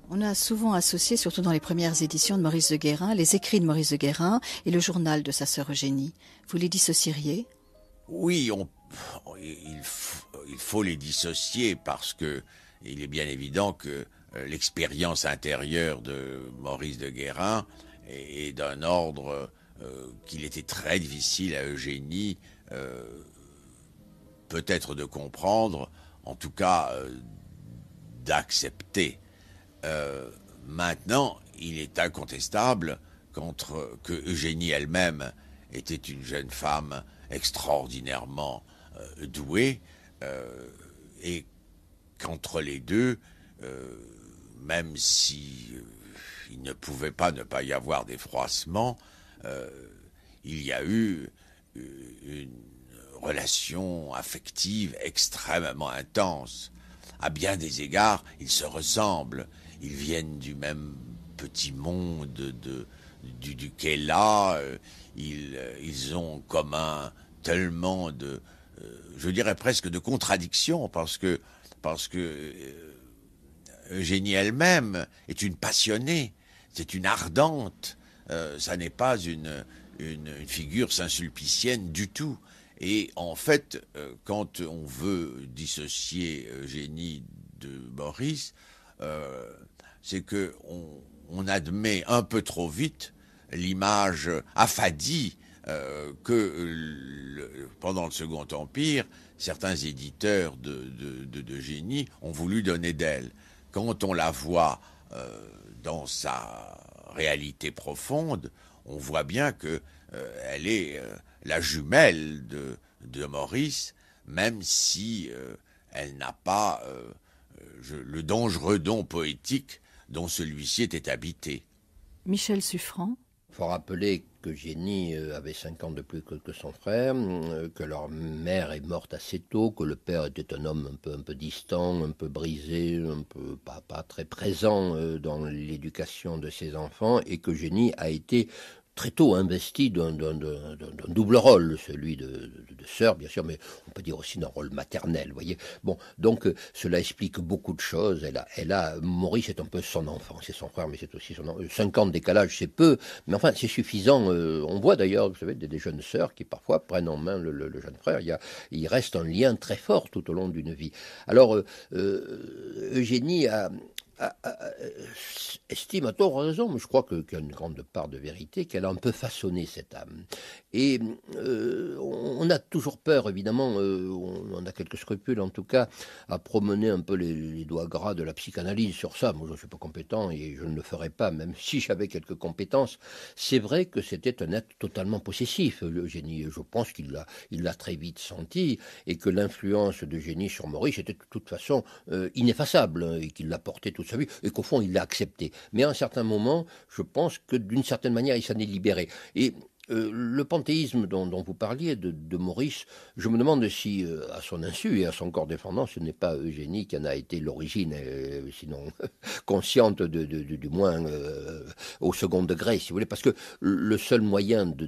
On a souvent associé, surtout dans les premières éditions de Maurice de Guérin, les écrits de Maurice de Guérin et le journal de sa sœur Eugénie. Vous les dissocieriez Oui, on, il, faut les dissocier parce que il est bien évident que euh, l'expérience intérieure de Maurice de Guérin est, d'un ordre euh, qu'il était très difficile à Eugénie euh, peut-être de comprendre, en tout cas d'accepter. Euh, maintenant, il est incontestable contre, que Eugénie elle-même était une jeune femme extraordinairement euh, douée euh, et qu'entre les deux, même si il ne pouvait pas ne pas y avoir d'effroissement, il y a eu une relation affective extrêmement intense. À bien des égards, ils se ressemblent ils viennent du même petit monde de, du, duquel là, euh, ils, euh, ils ont en commun tellement de, euh, je dirais presque de contradictions, parce que, parce que Eugénie elle-même est une passionnée, c'est une ardente, ça n'est pas une, une, figure saint-sulpicienne du tout. Et en fait, quand on veut dissocier Eugénie de Boris, c'est que admet un peu trop vite l'image affadie euh, que pendant le Second Empire, certains éditeurs de, génie ont voulu donner d'elle. Quand on la voit euh, dans sa réalité profonde, on voit bien que euh, elle est la jumelle de, Maurice, même si elle n'a pas le dangereux don poétique dont celui-ci était habité. Michel suffrant Faut rappeler que qu'Eugénie avait cinq ans de plus que, son frère, euh, que leur mère est morte assez tôt, que le père était un homme un peu, un peu distant, un peu brisé, un peu pas, pas très présent euh, dans l'éducation de ses enfants, et que qu'Eugénie a été très tôt investi d'un double rôle, celui de, sœur, bien sûr, mais on peut dire aussi d'un rôle maternel, voyez. Bon, donc euh, cela explique beaucoup de choses. Elle a, elle a, Maurice est un peu son enfant, c'est son frère, mais c'est aussi son enfant. Euh, cinq ans de décalage, c'est peu, mais enfin, c'est suffisant. Euh, on voit d'ailleurs, vous savez, des, jeunes sœurs qui parfois prennent en main le, jeune frère. Il, y il reste un lien très fort tout au long d'une vie. Alors, Eugénie a ah, ah, ah, estime à tort raison, mais je crois qu'il y a une grande part de vérité, qu'elle a un peu façonné cette âme. Et euh, on a toujours peur, évidemment, euh, on a quelques scrupules en tout cas, à promener un peu les, doigts gras de la psychanalyse sur ça. Moi, je ne suis pas compétent et je ne le ferai pas, même si j'avais quelques compétences. C'est vrai que c'était un être totalement possessif, le génie. Je pense qu'il l'a il très vite senti et que l'influence de génie sur Maurice était de toute façon euh, ineffaçable et qu'il l'a porté tout et qu'au fond, il l'a accepté. Mais à un certain moment, je pense que d'une certaine manière, il s'en est libéré. Et euh, le panthéisme dont, vous parliez de, Maurice, je me demande si, euh, à son insu et à son corps défendant, ce n'est pas Eugénie qui en a été l'origine, euh, sinon consciente du moins au second degré, si vous voulez, parce que le seul moyen de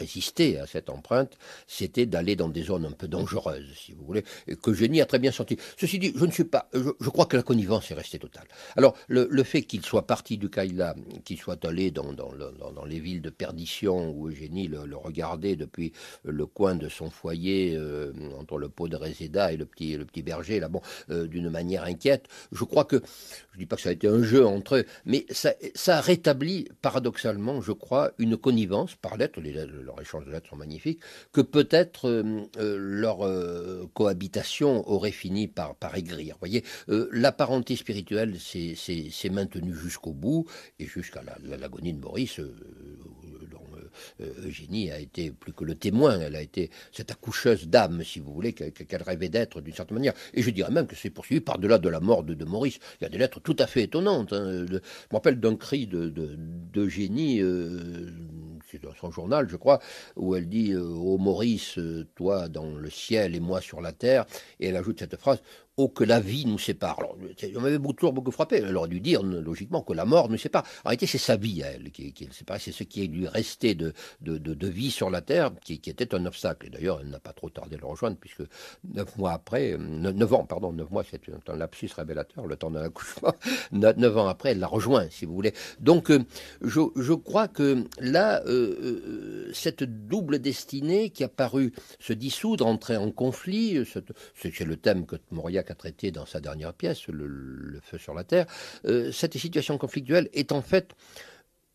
résister à cette empreinte, c'était d'aller dans des zones un peu dangereuses, si vous voulez, que Jenny a très bien senti. Ceci dit, je ne suis pas, je, crois que la connivence est restée totale. Alors, le, fait qu'il soit parti du Kaila, qu'il soit allé dans, dans, les villes de perdition où Eugénie le, regardait depuis le coin de son foyer, euh, entre le pot de Reseda et le petit, le petit berger, là, bon, euh, d'une manière inquiète, je crois que, je dis pas que ça a été un jeu entre eux, mais ça, ça rétablit paradoxalement, je crois, une connivence par l'être, leurs échanges de lettres sont magnifiques, que peut-être euh, euh, leur euh, cohabitation aurait fini par, par aigrir. voyez, la parenté spirituelle s'est maintenue jusqu'au bout, et jusqu'à l'agonie de Maurice, dont Eugénie a été plus que le témoin, elle a été cette accoucheuse d'âme, si vous voulez, qu'elle rêvait d'être d'une certaine manière. Et je dirais même que c'est poursuivi par-delà de la mort de, Maurice. Il y a des lettres tout à fait étonnantes. Hein. Je me rappelle d'un cri d'Eugénie. De, de, c'est dans son journal, je crois, où elle dit Ô euh, oh Maurice, euh, toi dans le ciel et moi sur la terre, et elle ajoute cette phrase ou que la vie nous sépare. on m'avait toujours beaucoup frappé. Elle aurait dû dire, logiquement, que la mort nous sépare. En réalité, c'est sa vie, elle, qui, qui sépare. C'est ce qui lui restait de, de, vie sur la Terre, qui, était un obstacle. Et d'ailleurs, elle n'a pas trop tardé à le rejoindre, puisque neuf mois après, 9 euh, ans, pardon, neuf mois, c'est un lapsus révélateur, le temps d'un accouchement. Neuf ans après, elle l'a rejoint, si vous voulez. Donc, euh, je, crois que là, euh, cette double destinée qui a paru se dissoudre, entrer en conflit, c'est le thème que Moria qu'a a traité dans sa dernière pièce, Le, feu sur la terre, euh, cette situation conflictuelle est en fait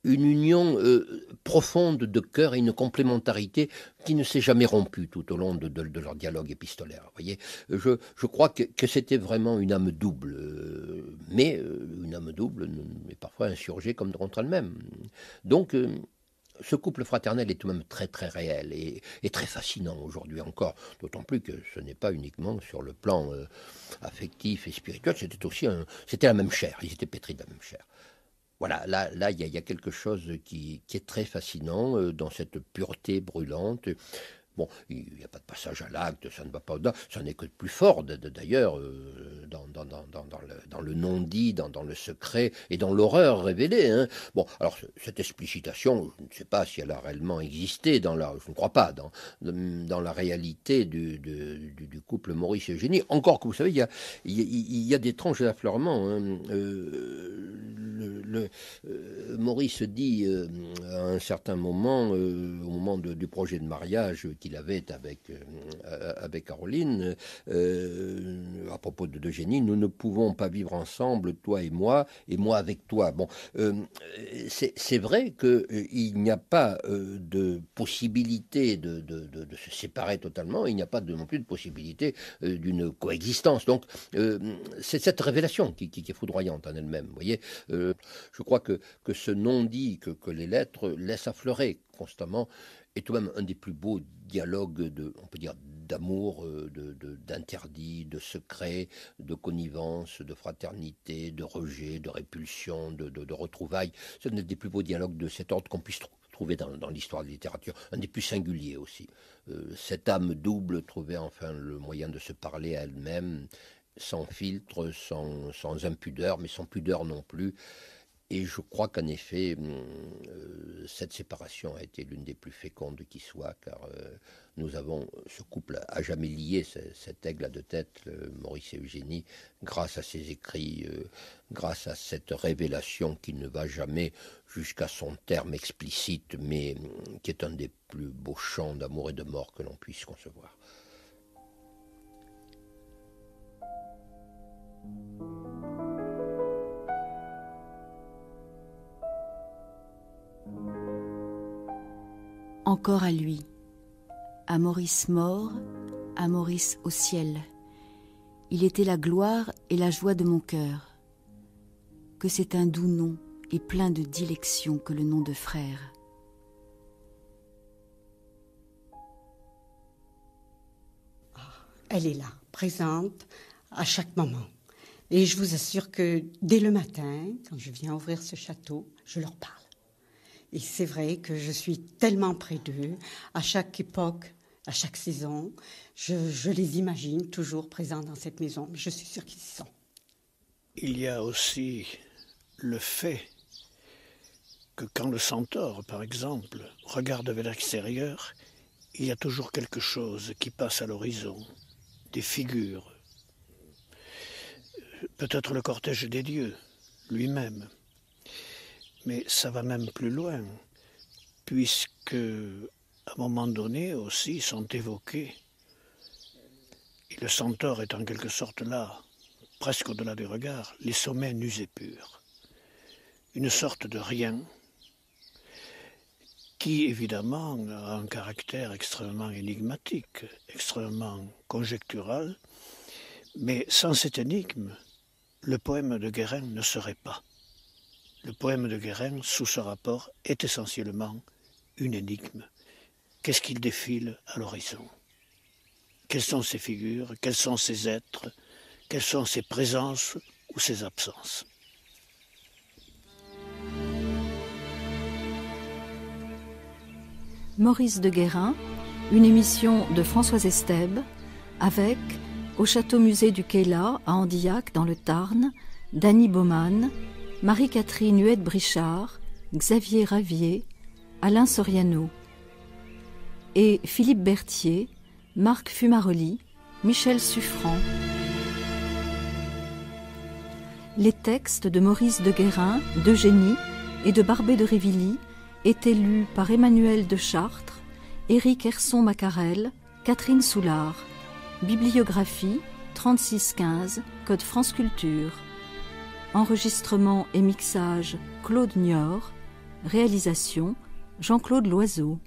une union euh, profonde de cœur et une complémentarité qui ne s'est jamais rompue tout au long de, de, leur dialogue épistolaire. Voyez je, crois que, c'était vraiment une âme double, euh, mais une âme double est parfois insurgée comme de contre elle-même. Donc, ce couple fraternel est tout de même très très réel et, très fascinant aujourd'hui encore, d'autant plus que ce n'est pas uniquement sur le plan euh, affectif et spirituel, c'était aussi c'était la même chair, ils étaient pétris de la même chair. Voilà, là, là, il y, a quelque chose qui, est très fascinant euh, dans cette pureté brûlante. Bon, il n'y a pas de passage à l'acte, ça ne va pas au-delà, ça n'est que de plus fort d'ailleurs euh, dans, dans, dans, le, dans, le, non-dit, dans, le secret et dans l'horreur révélée. Hein. Bon, alors cette explicitation, je ne sais pas si elle a réellement existé dans la, je ne crois pas, dans, la réalité du, couple Maurice et Eugénie. Encore que vous savez, il y a, y des tranches d'affleurement. Hein. Euh, euh, Maurice dit euh, à un certain moment, euh, au moment du projet de mariage qu'il avait avec, avec Caroline, à propos de génie nous ne pouvons pas vivre ensemble, toi et moi, et moi avec toi. Bon, c'est vrai qu'il n'y a pas de possibilité de, se séparer totalement, il n'y a pas non plus de possibilité d'une coexistence. Donc, c'est cette révélation qui, est foudroyante en elle-même, voyez je crois que, que ce non-dit que, que les lettres laissent affleurer constamment est tout de même un des plus beaux dialogues de, on peut dire, d'amour, d'interdit, euh, de, de secret, de connivence, de fraternité, de rejet, de répulsion, de, de, de retrouvailles. C'est un des plus beaux dialogues de cet ordre qu'on puisse trouver dans, l'histoire de la littérature, un des plus singuliers aussi. Euh, cette âme double trouvait enfin le moyen de se parler à elle-même, sans filtre, sans, sans impudeur, mais sans pudeur non plus. Et je crois qu'en effet, hum, euh, cette séparation a été l'une des plus fécondes qui soit, car euh, nous avons ce couple à jamais lié, cet aigle à deux têtes, Maurice et Eugénie, grâce à ses écrits, euh, grâce à cette révélation qui ne va jamais jusqu'à son terme explicite, mais hum, qui est un des plus beaux chants d'amour et de mort que l'on puisse concevoir. Encore à lui, à Maurice mort, à Maurice au ciel. Il était la gloire et la joie de mon cœur. Que c'est un doux nom et plein de dilection que le nom de frère. Ah, elle est là, présente à chaque moment. Et je vous assure que dès le matin, quand je viens ouvrir ce château, je leur parle. Et c'est vrai que je suis tellement près d'eux. À chaque époque, à chaque saison, je, les imagine toujours présents dans cette maison. Je suis sûr qu'ils y sont. Il y a aussi le fait que quand le centaure, par exemple, regarde vers l'extérieur, il y a toujours quelque chose qui passe à l'horizon, des figures, peut-être le cortège des dieux lui-même. Mais ça va même plus loin, puisque à un moment donné aussi sont évoqués. Et le centaure est en quelque sorte là, presque au-delà du regard, les sommets nus et purs. Une sorte de rien qui évidemment a un caractère extrêmement énigmatique, extrêmement conjectural, mais sans cette énigme, le poème de Guérin ne serait pas. Le poème de Guérin, sous ce rapport, est essentiellement une énigme. Qu'est-ce qu'il défile à l'horizon Quelles sont ses figures Quels sont ses êtres Quelles sont ses présences ou ses absences Maurice de Guérin, une émission de Françoise Esteb, avec, au château-musée du Keyla, à Andillac dans le Tarn, Danny Baumann, Marie-Catherine Huette-Brichard, Xavier Ravier, Alain Soriano et Philippe Berthier, Marc Fumaroli, Michel Suffran. Les textes de Maurice de Guérin, d'Eugénie et de Barbé de Révilly étaient lus par Emmanuel de Chartres, Éric Herson Macarel, Catherine Soulard. Bibliographie 3615, Code France Culture. Enregistrement et mixage Claude Niort. Réalisation Jean-Claude Loiseau.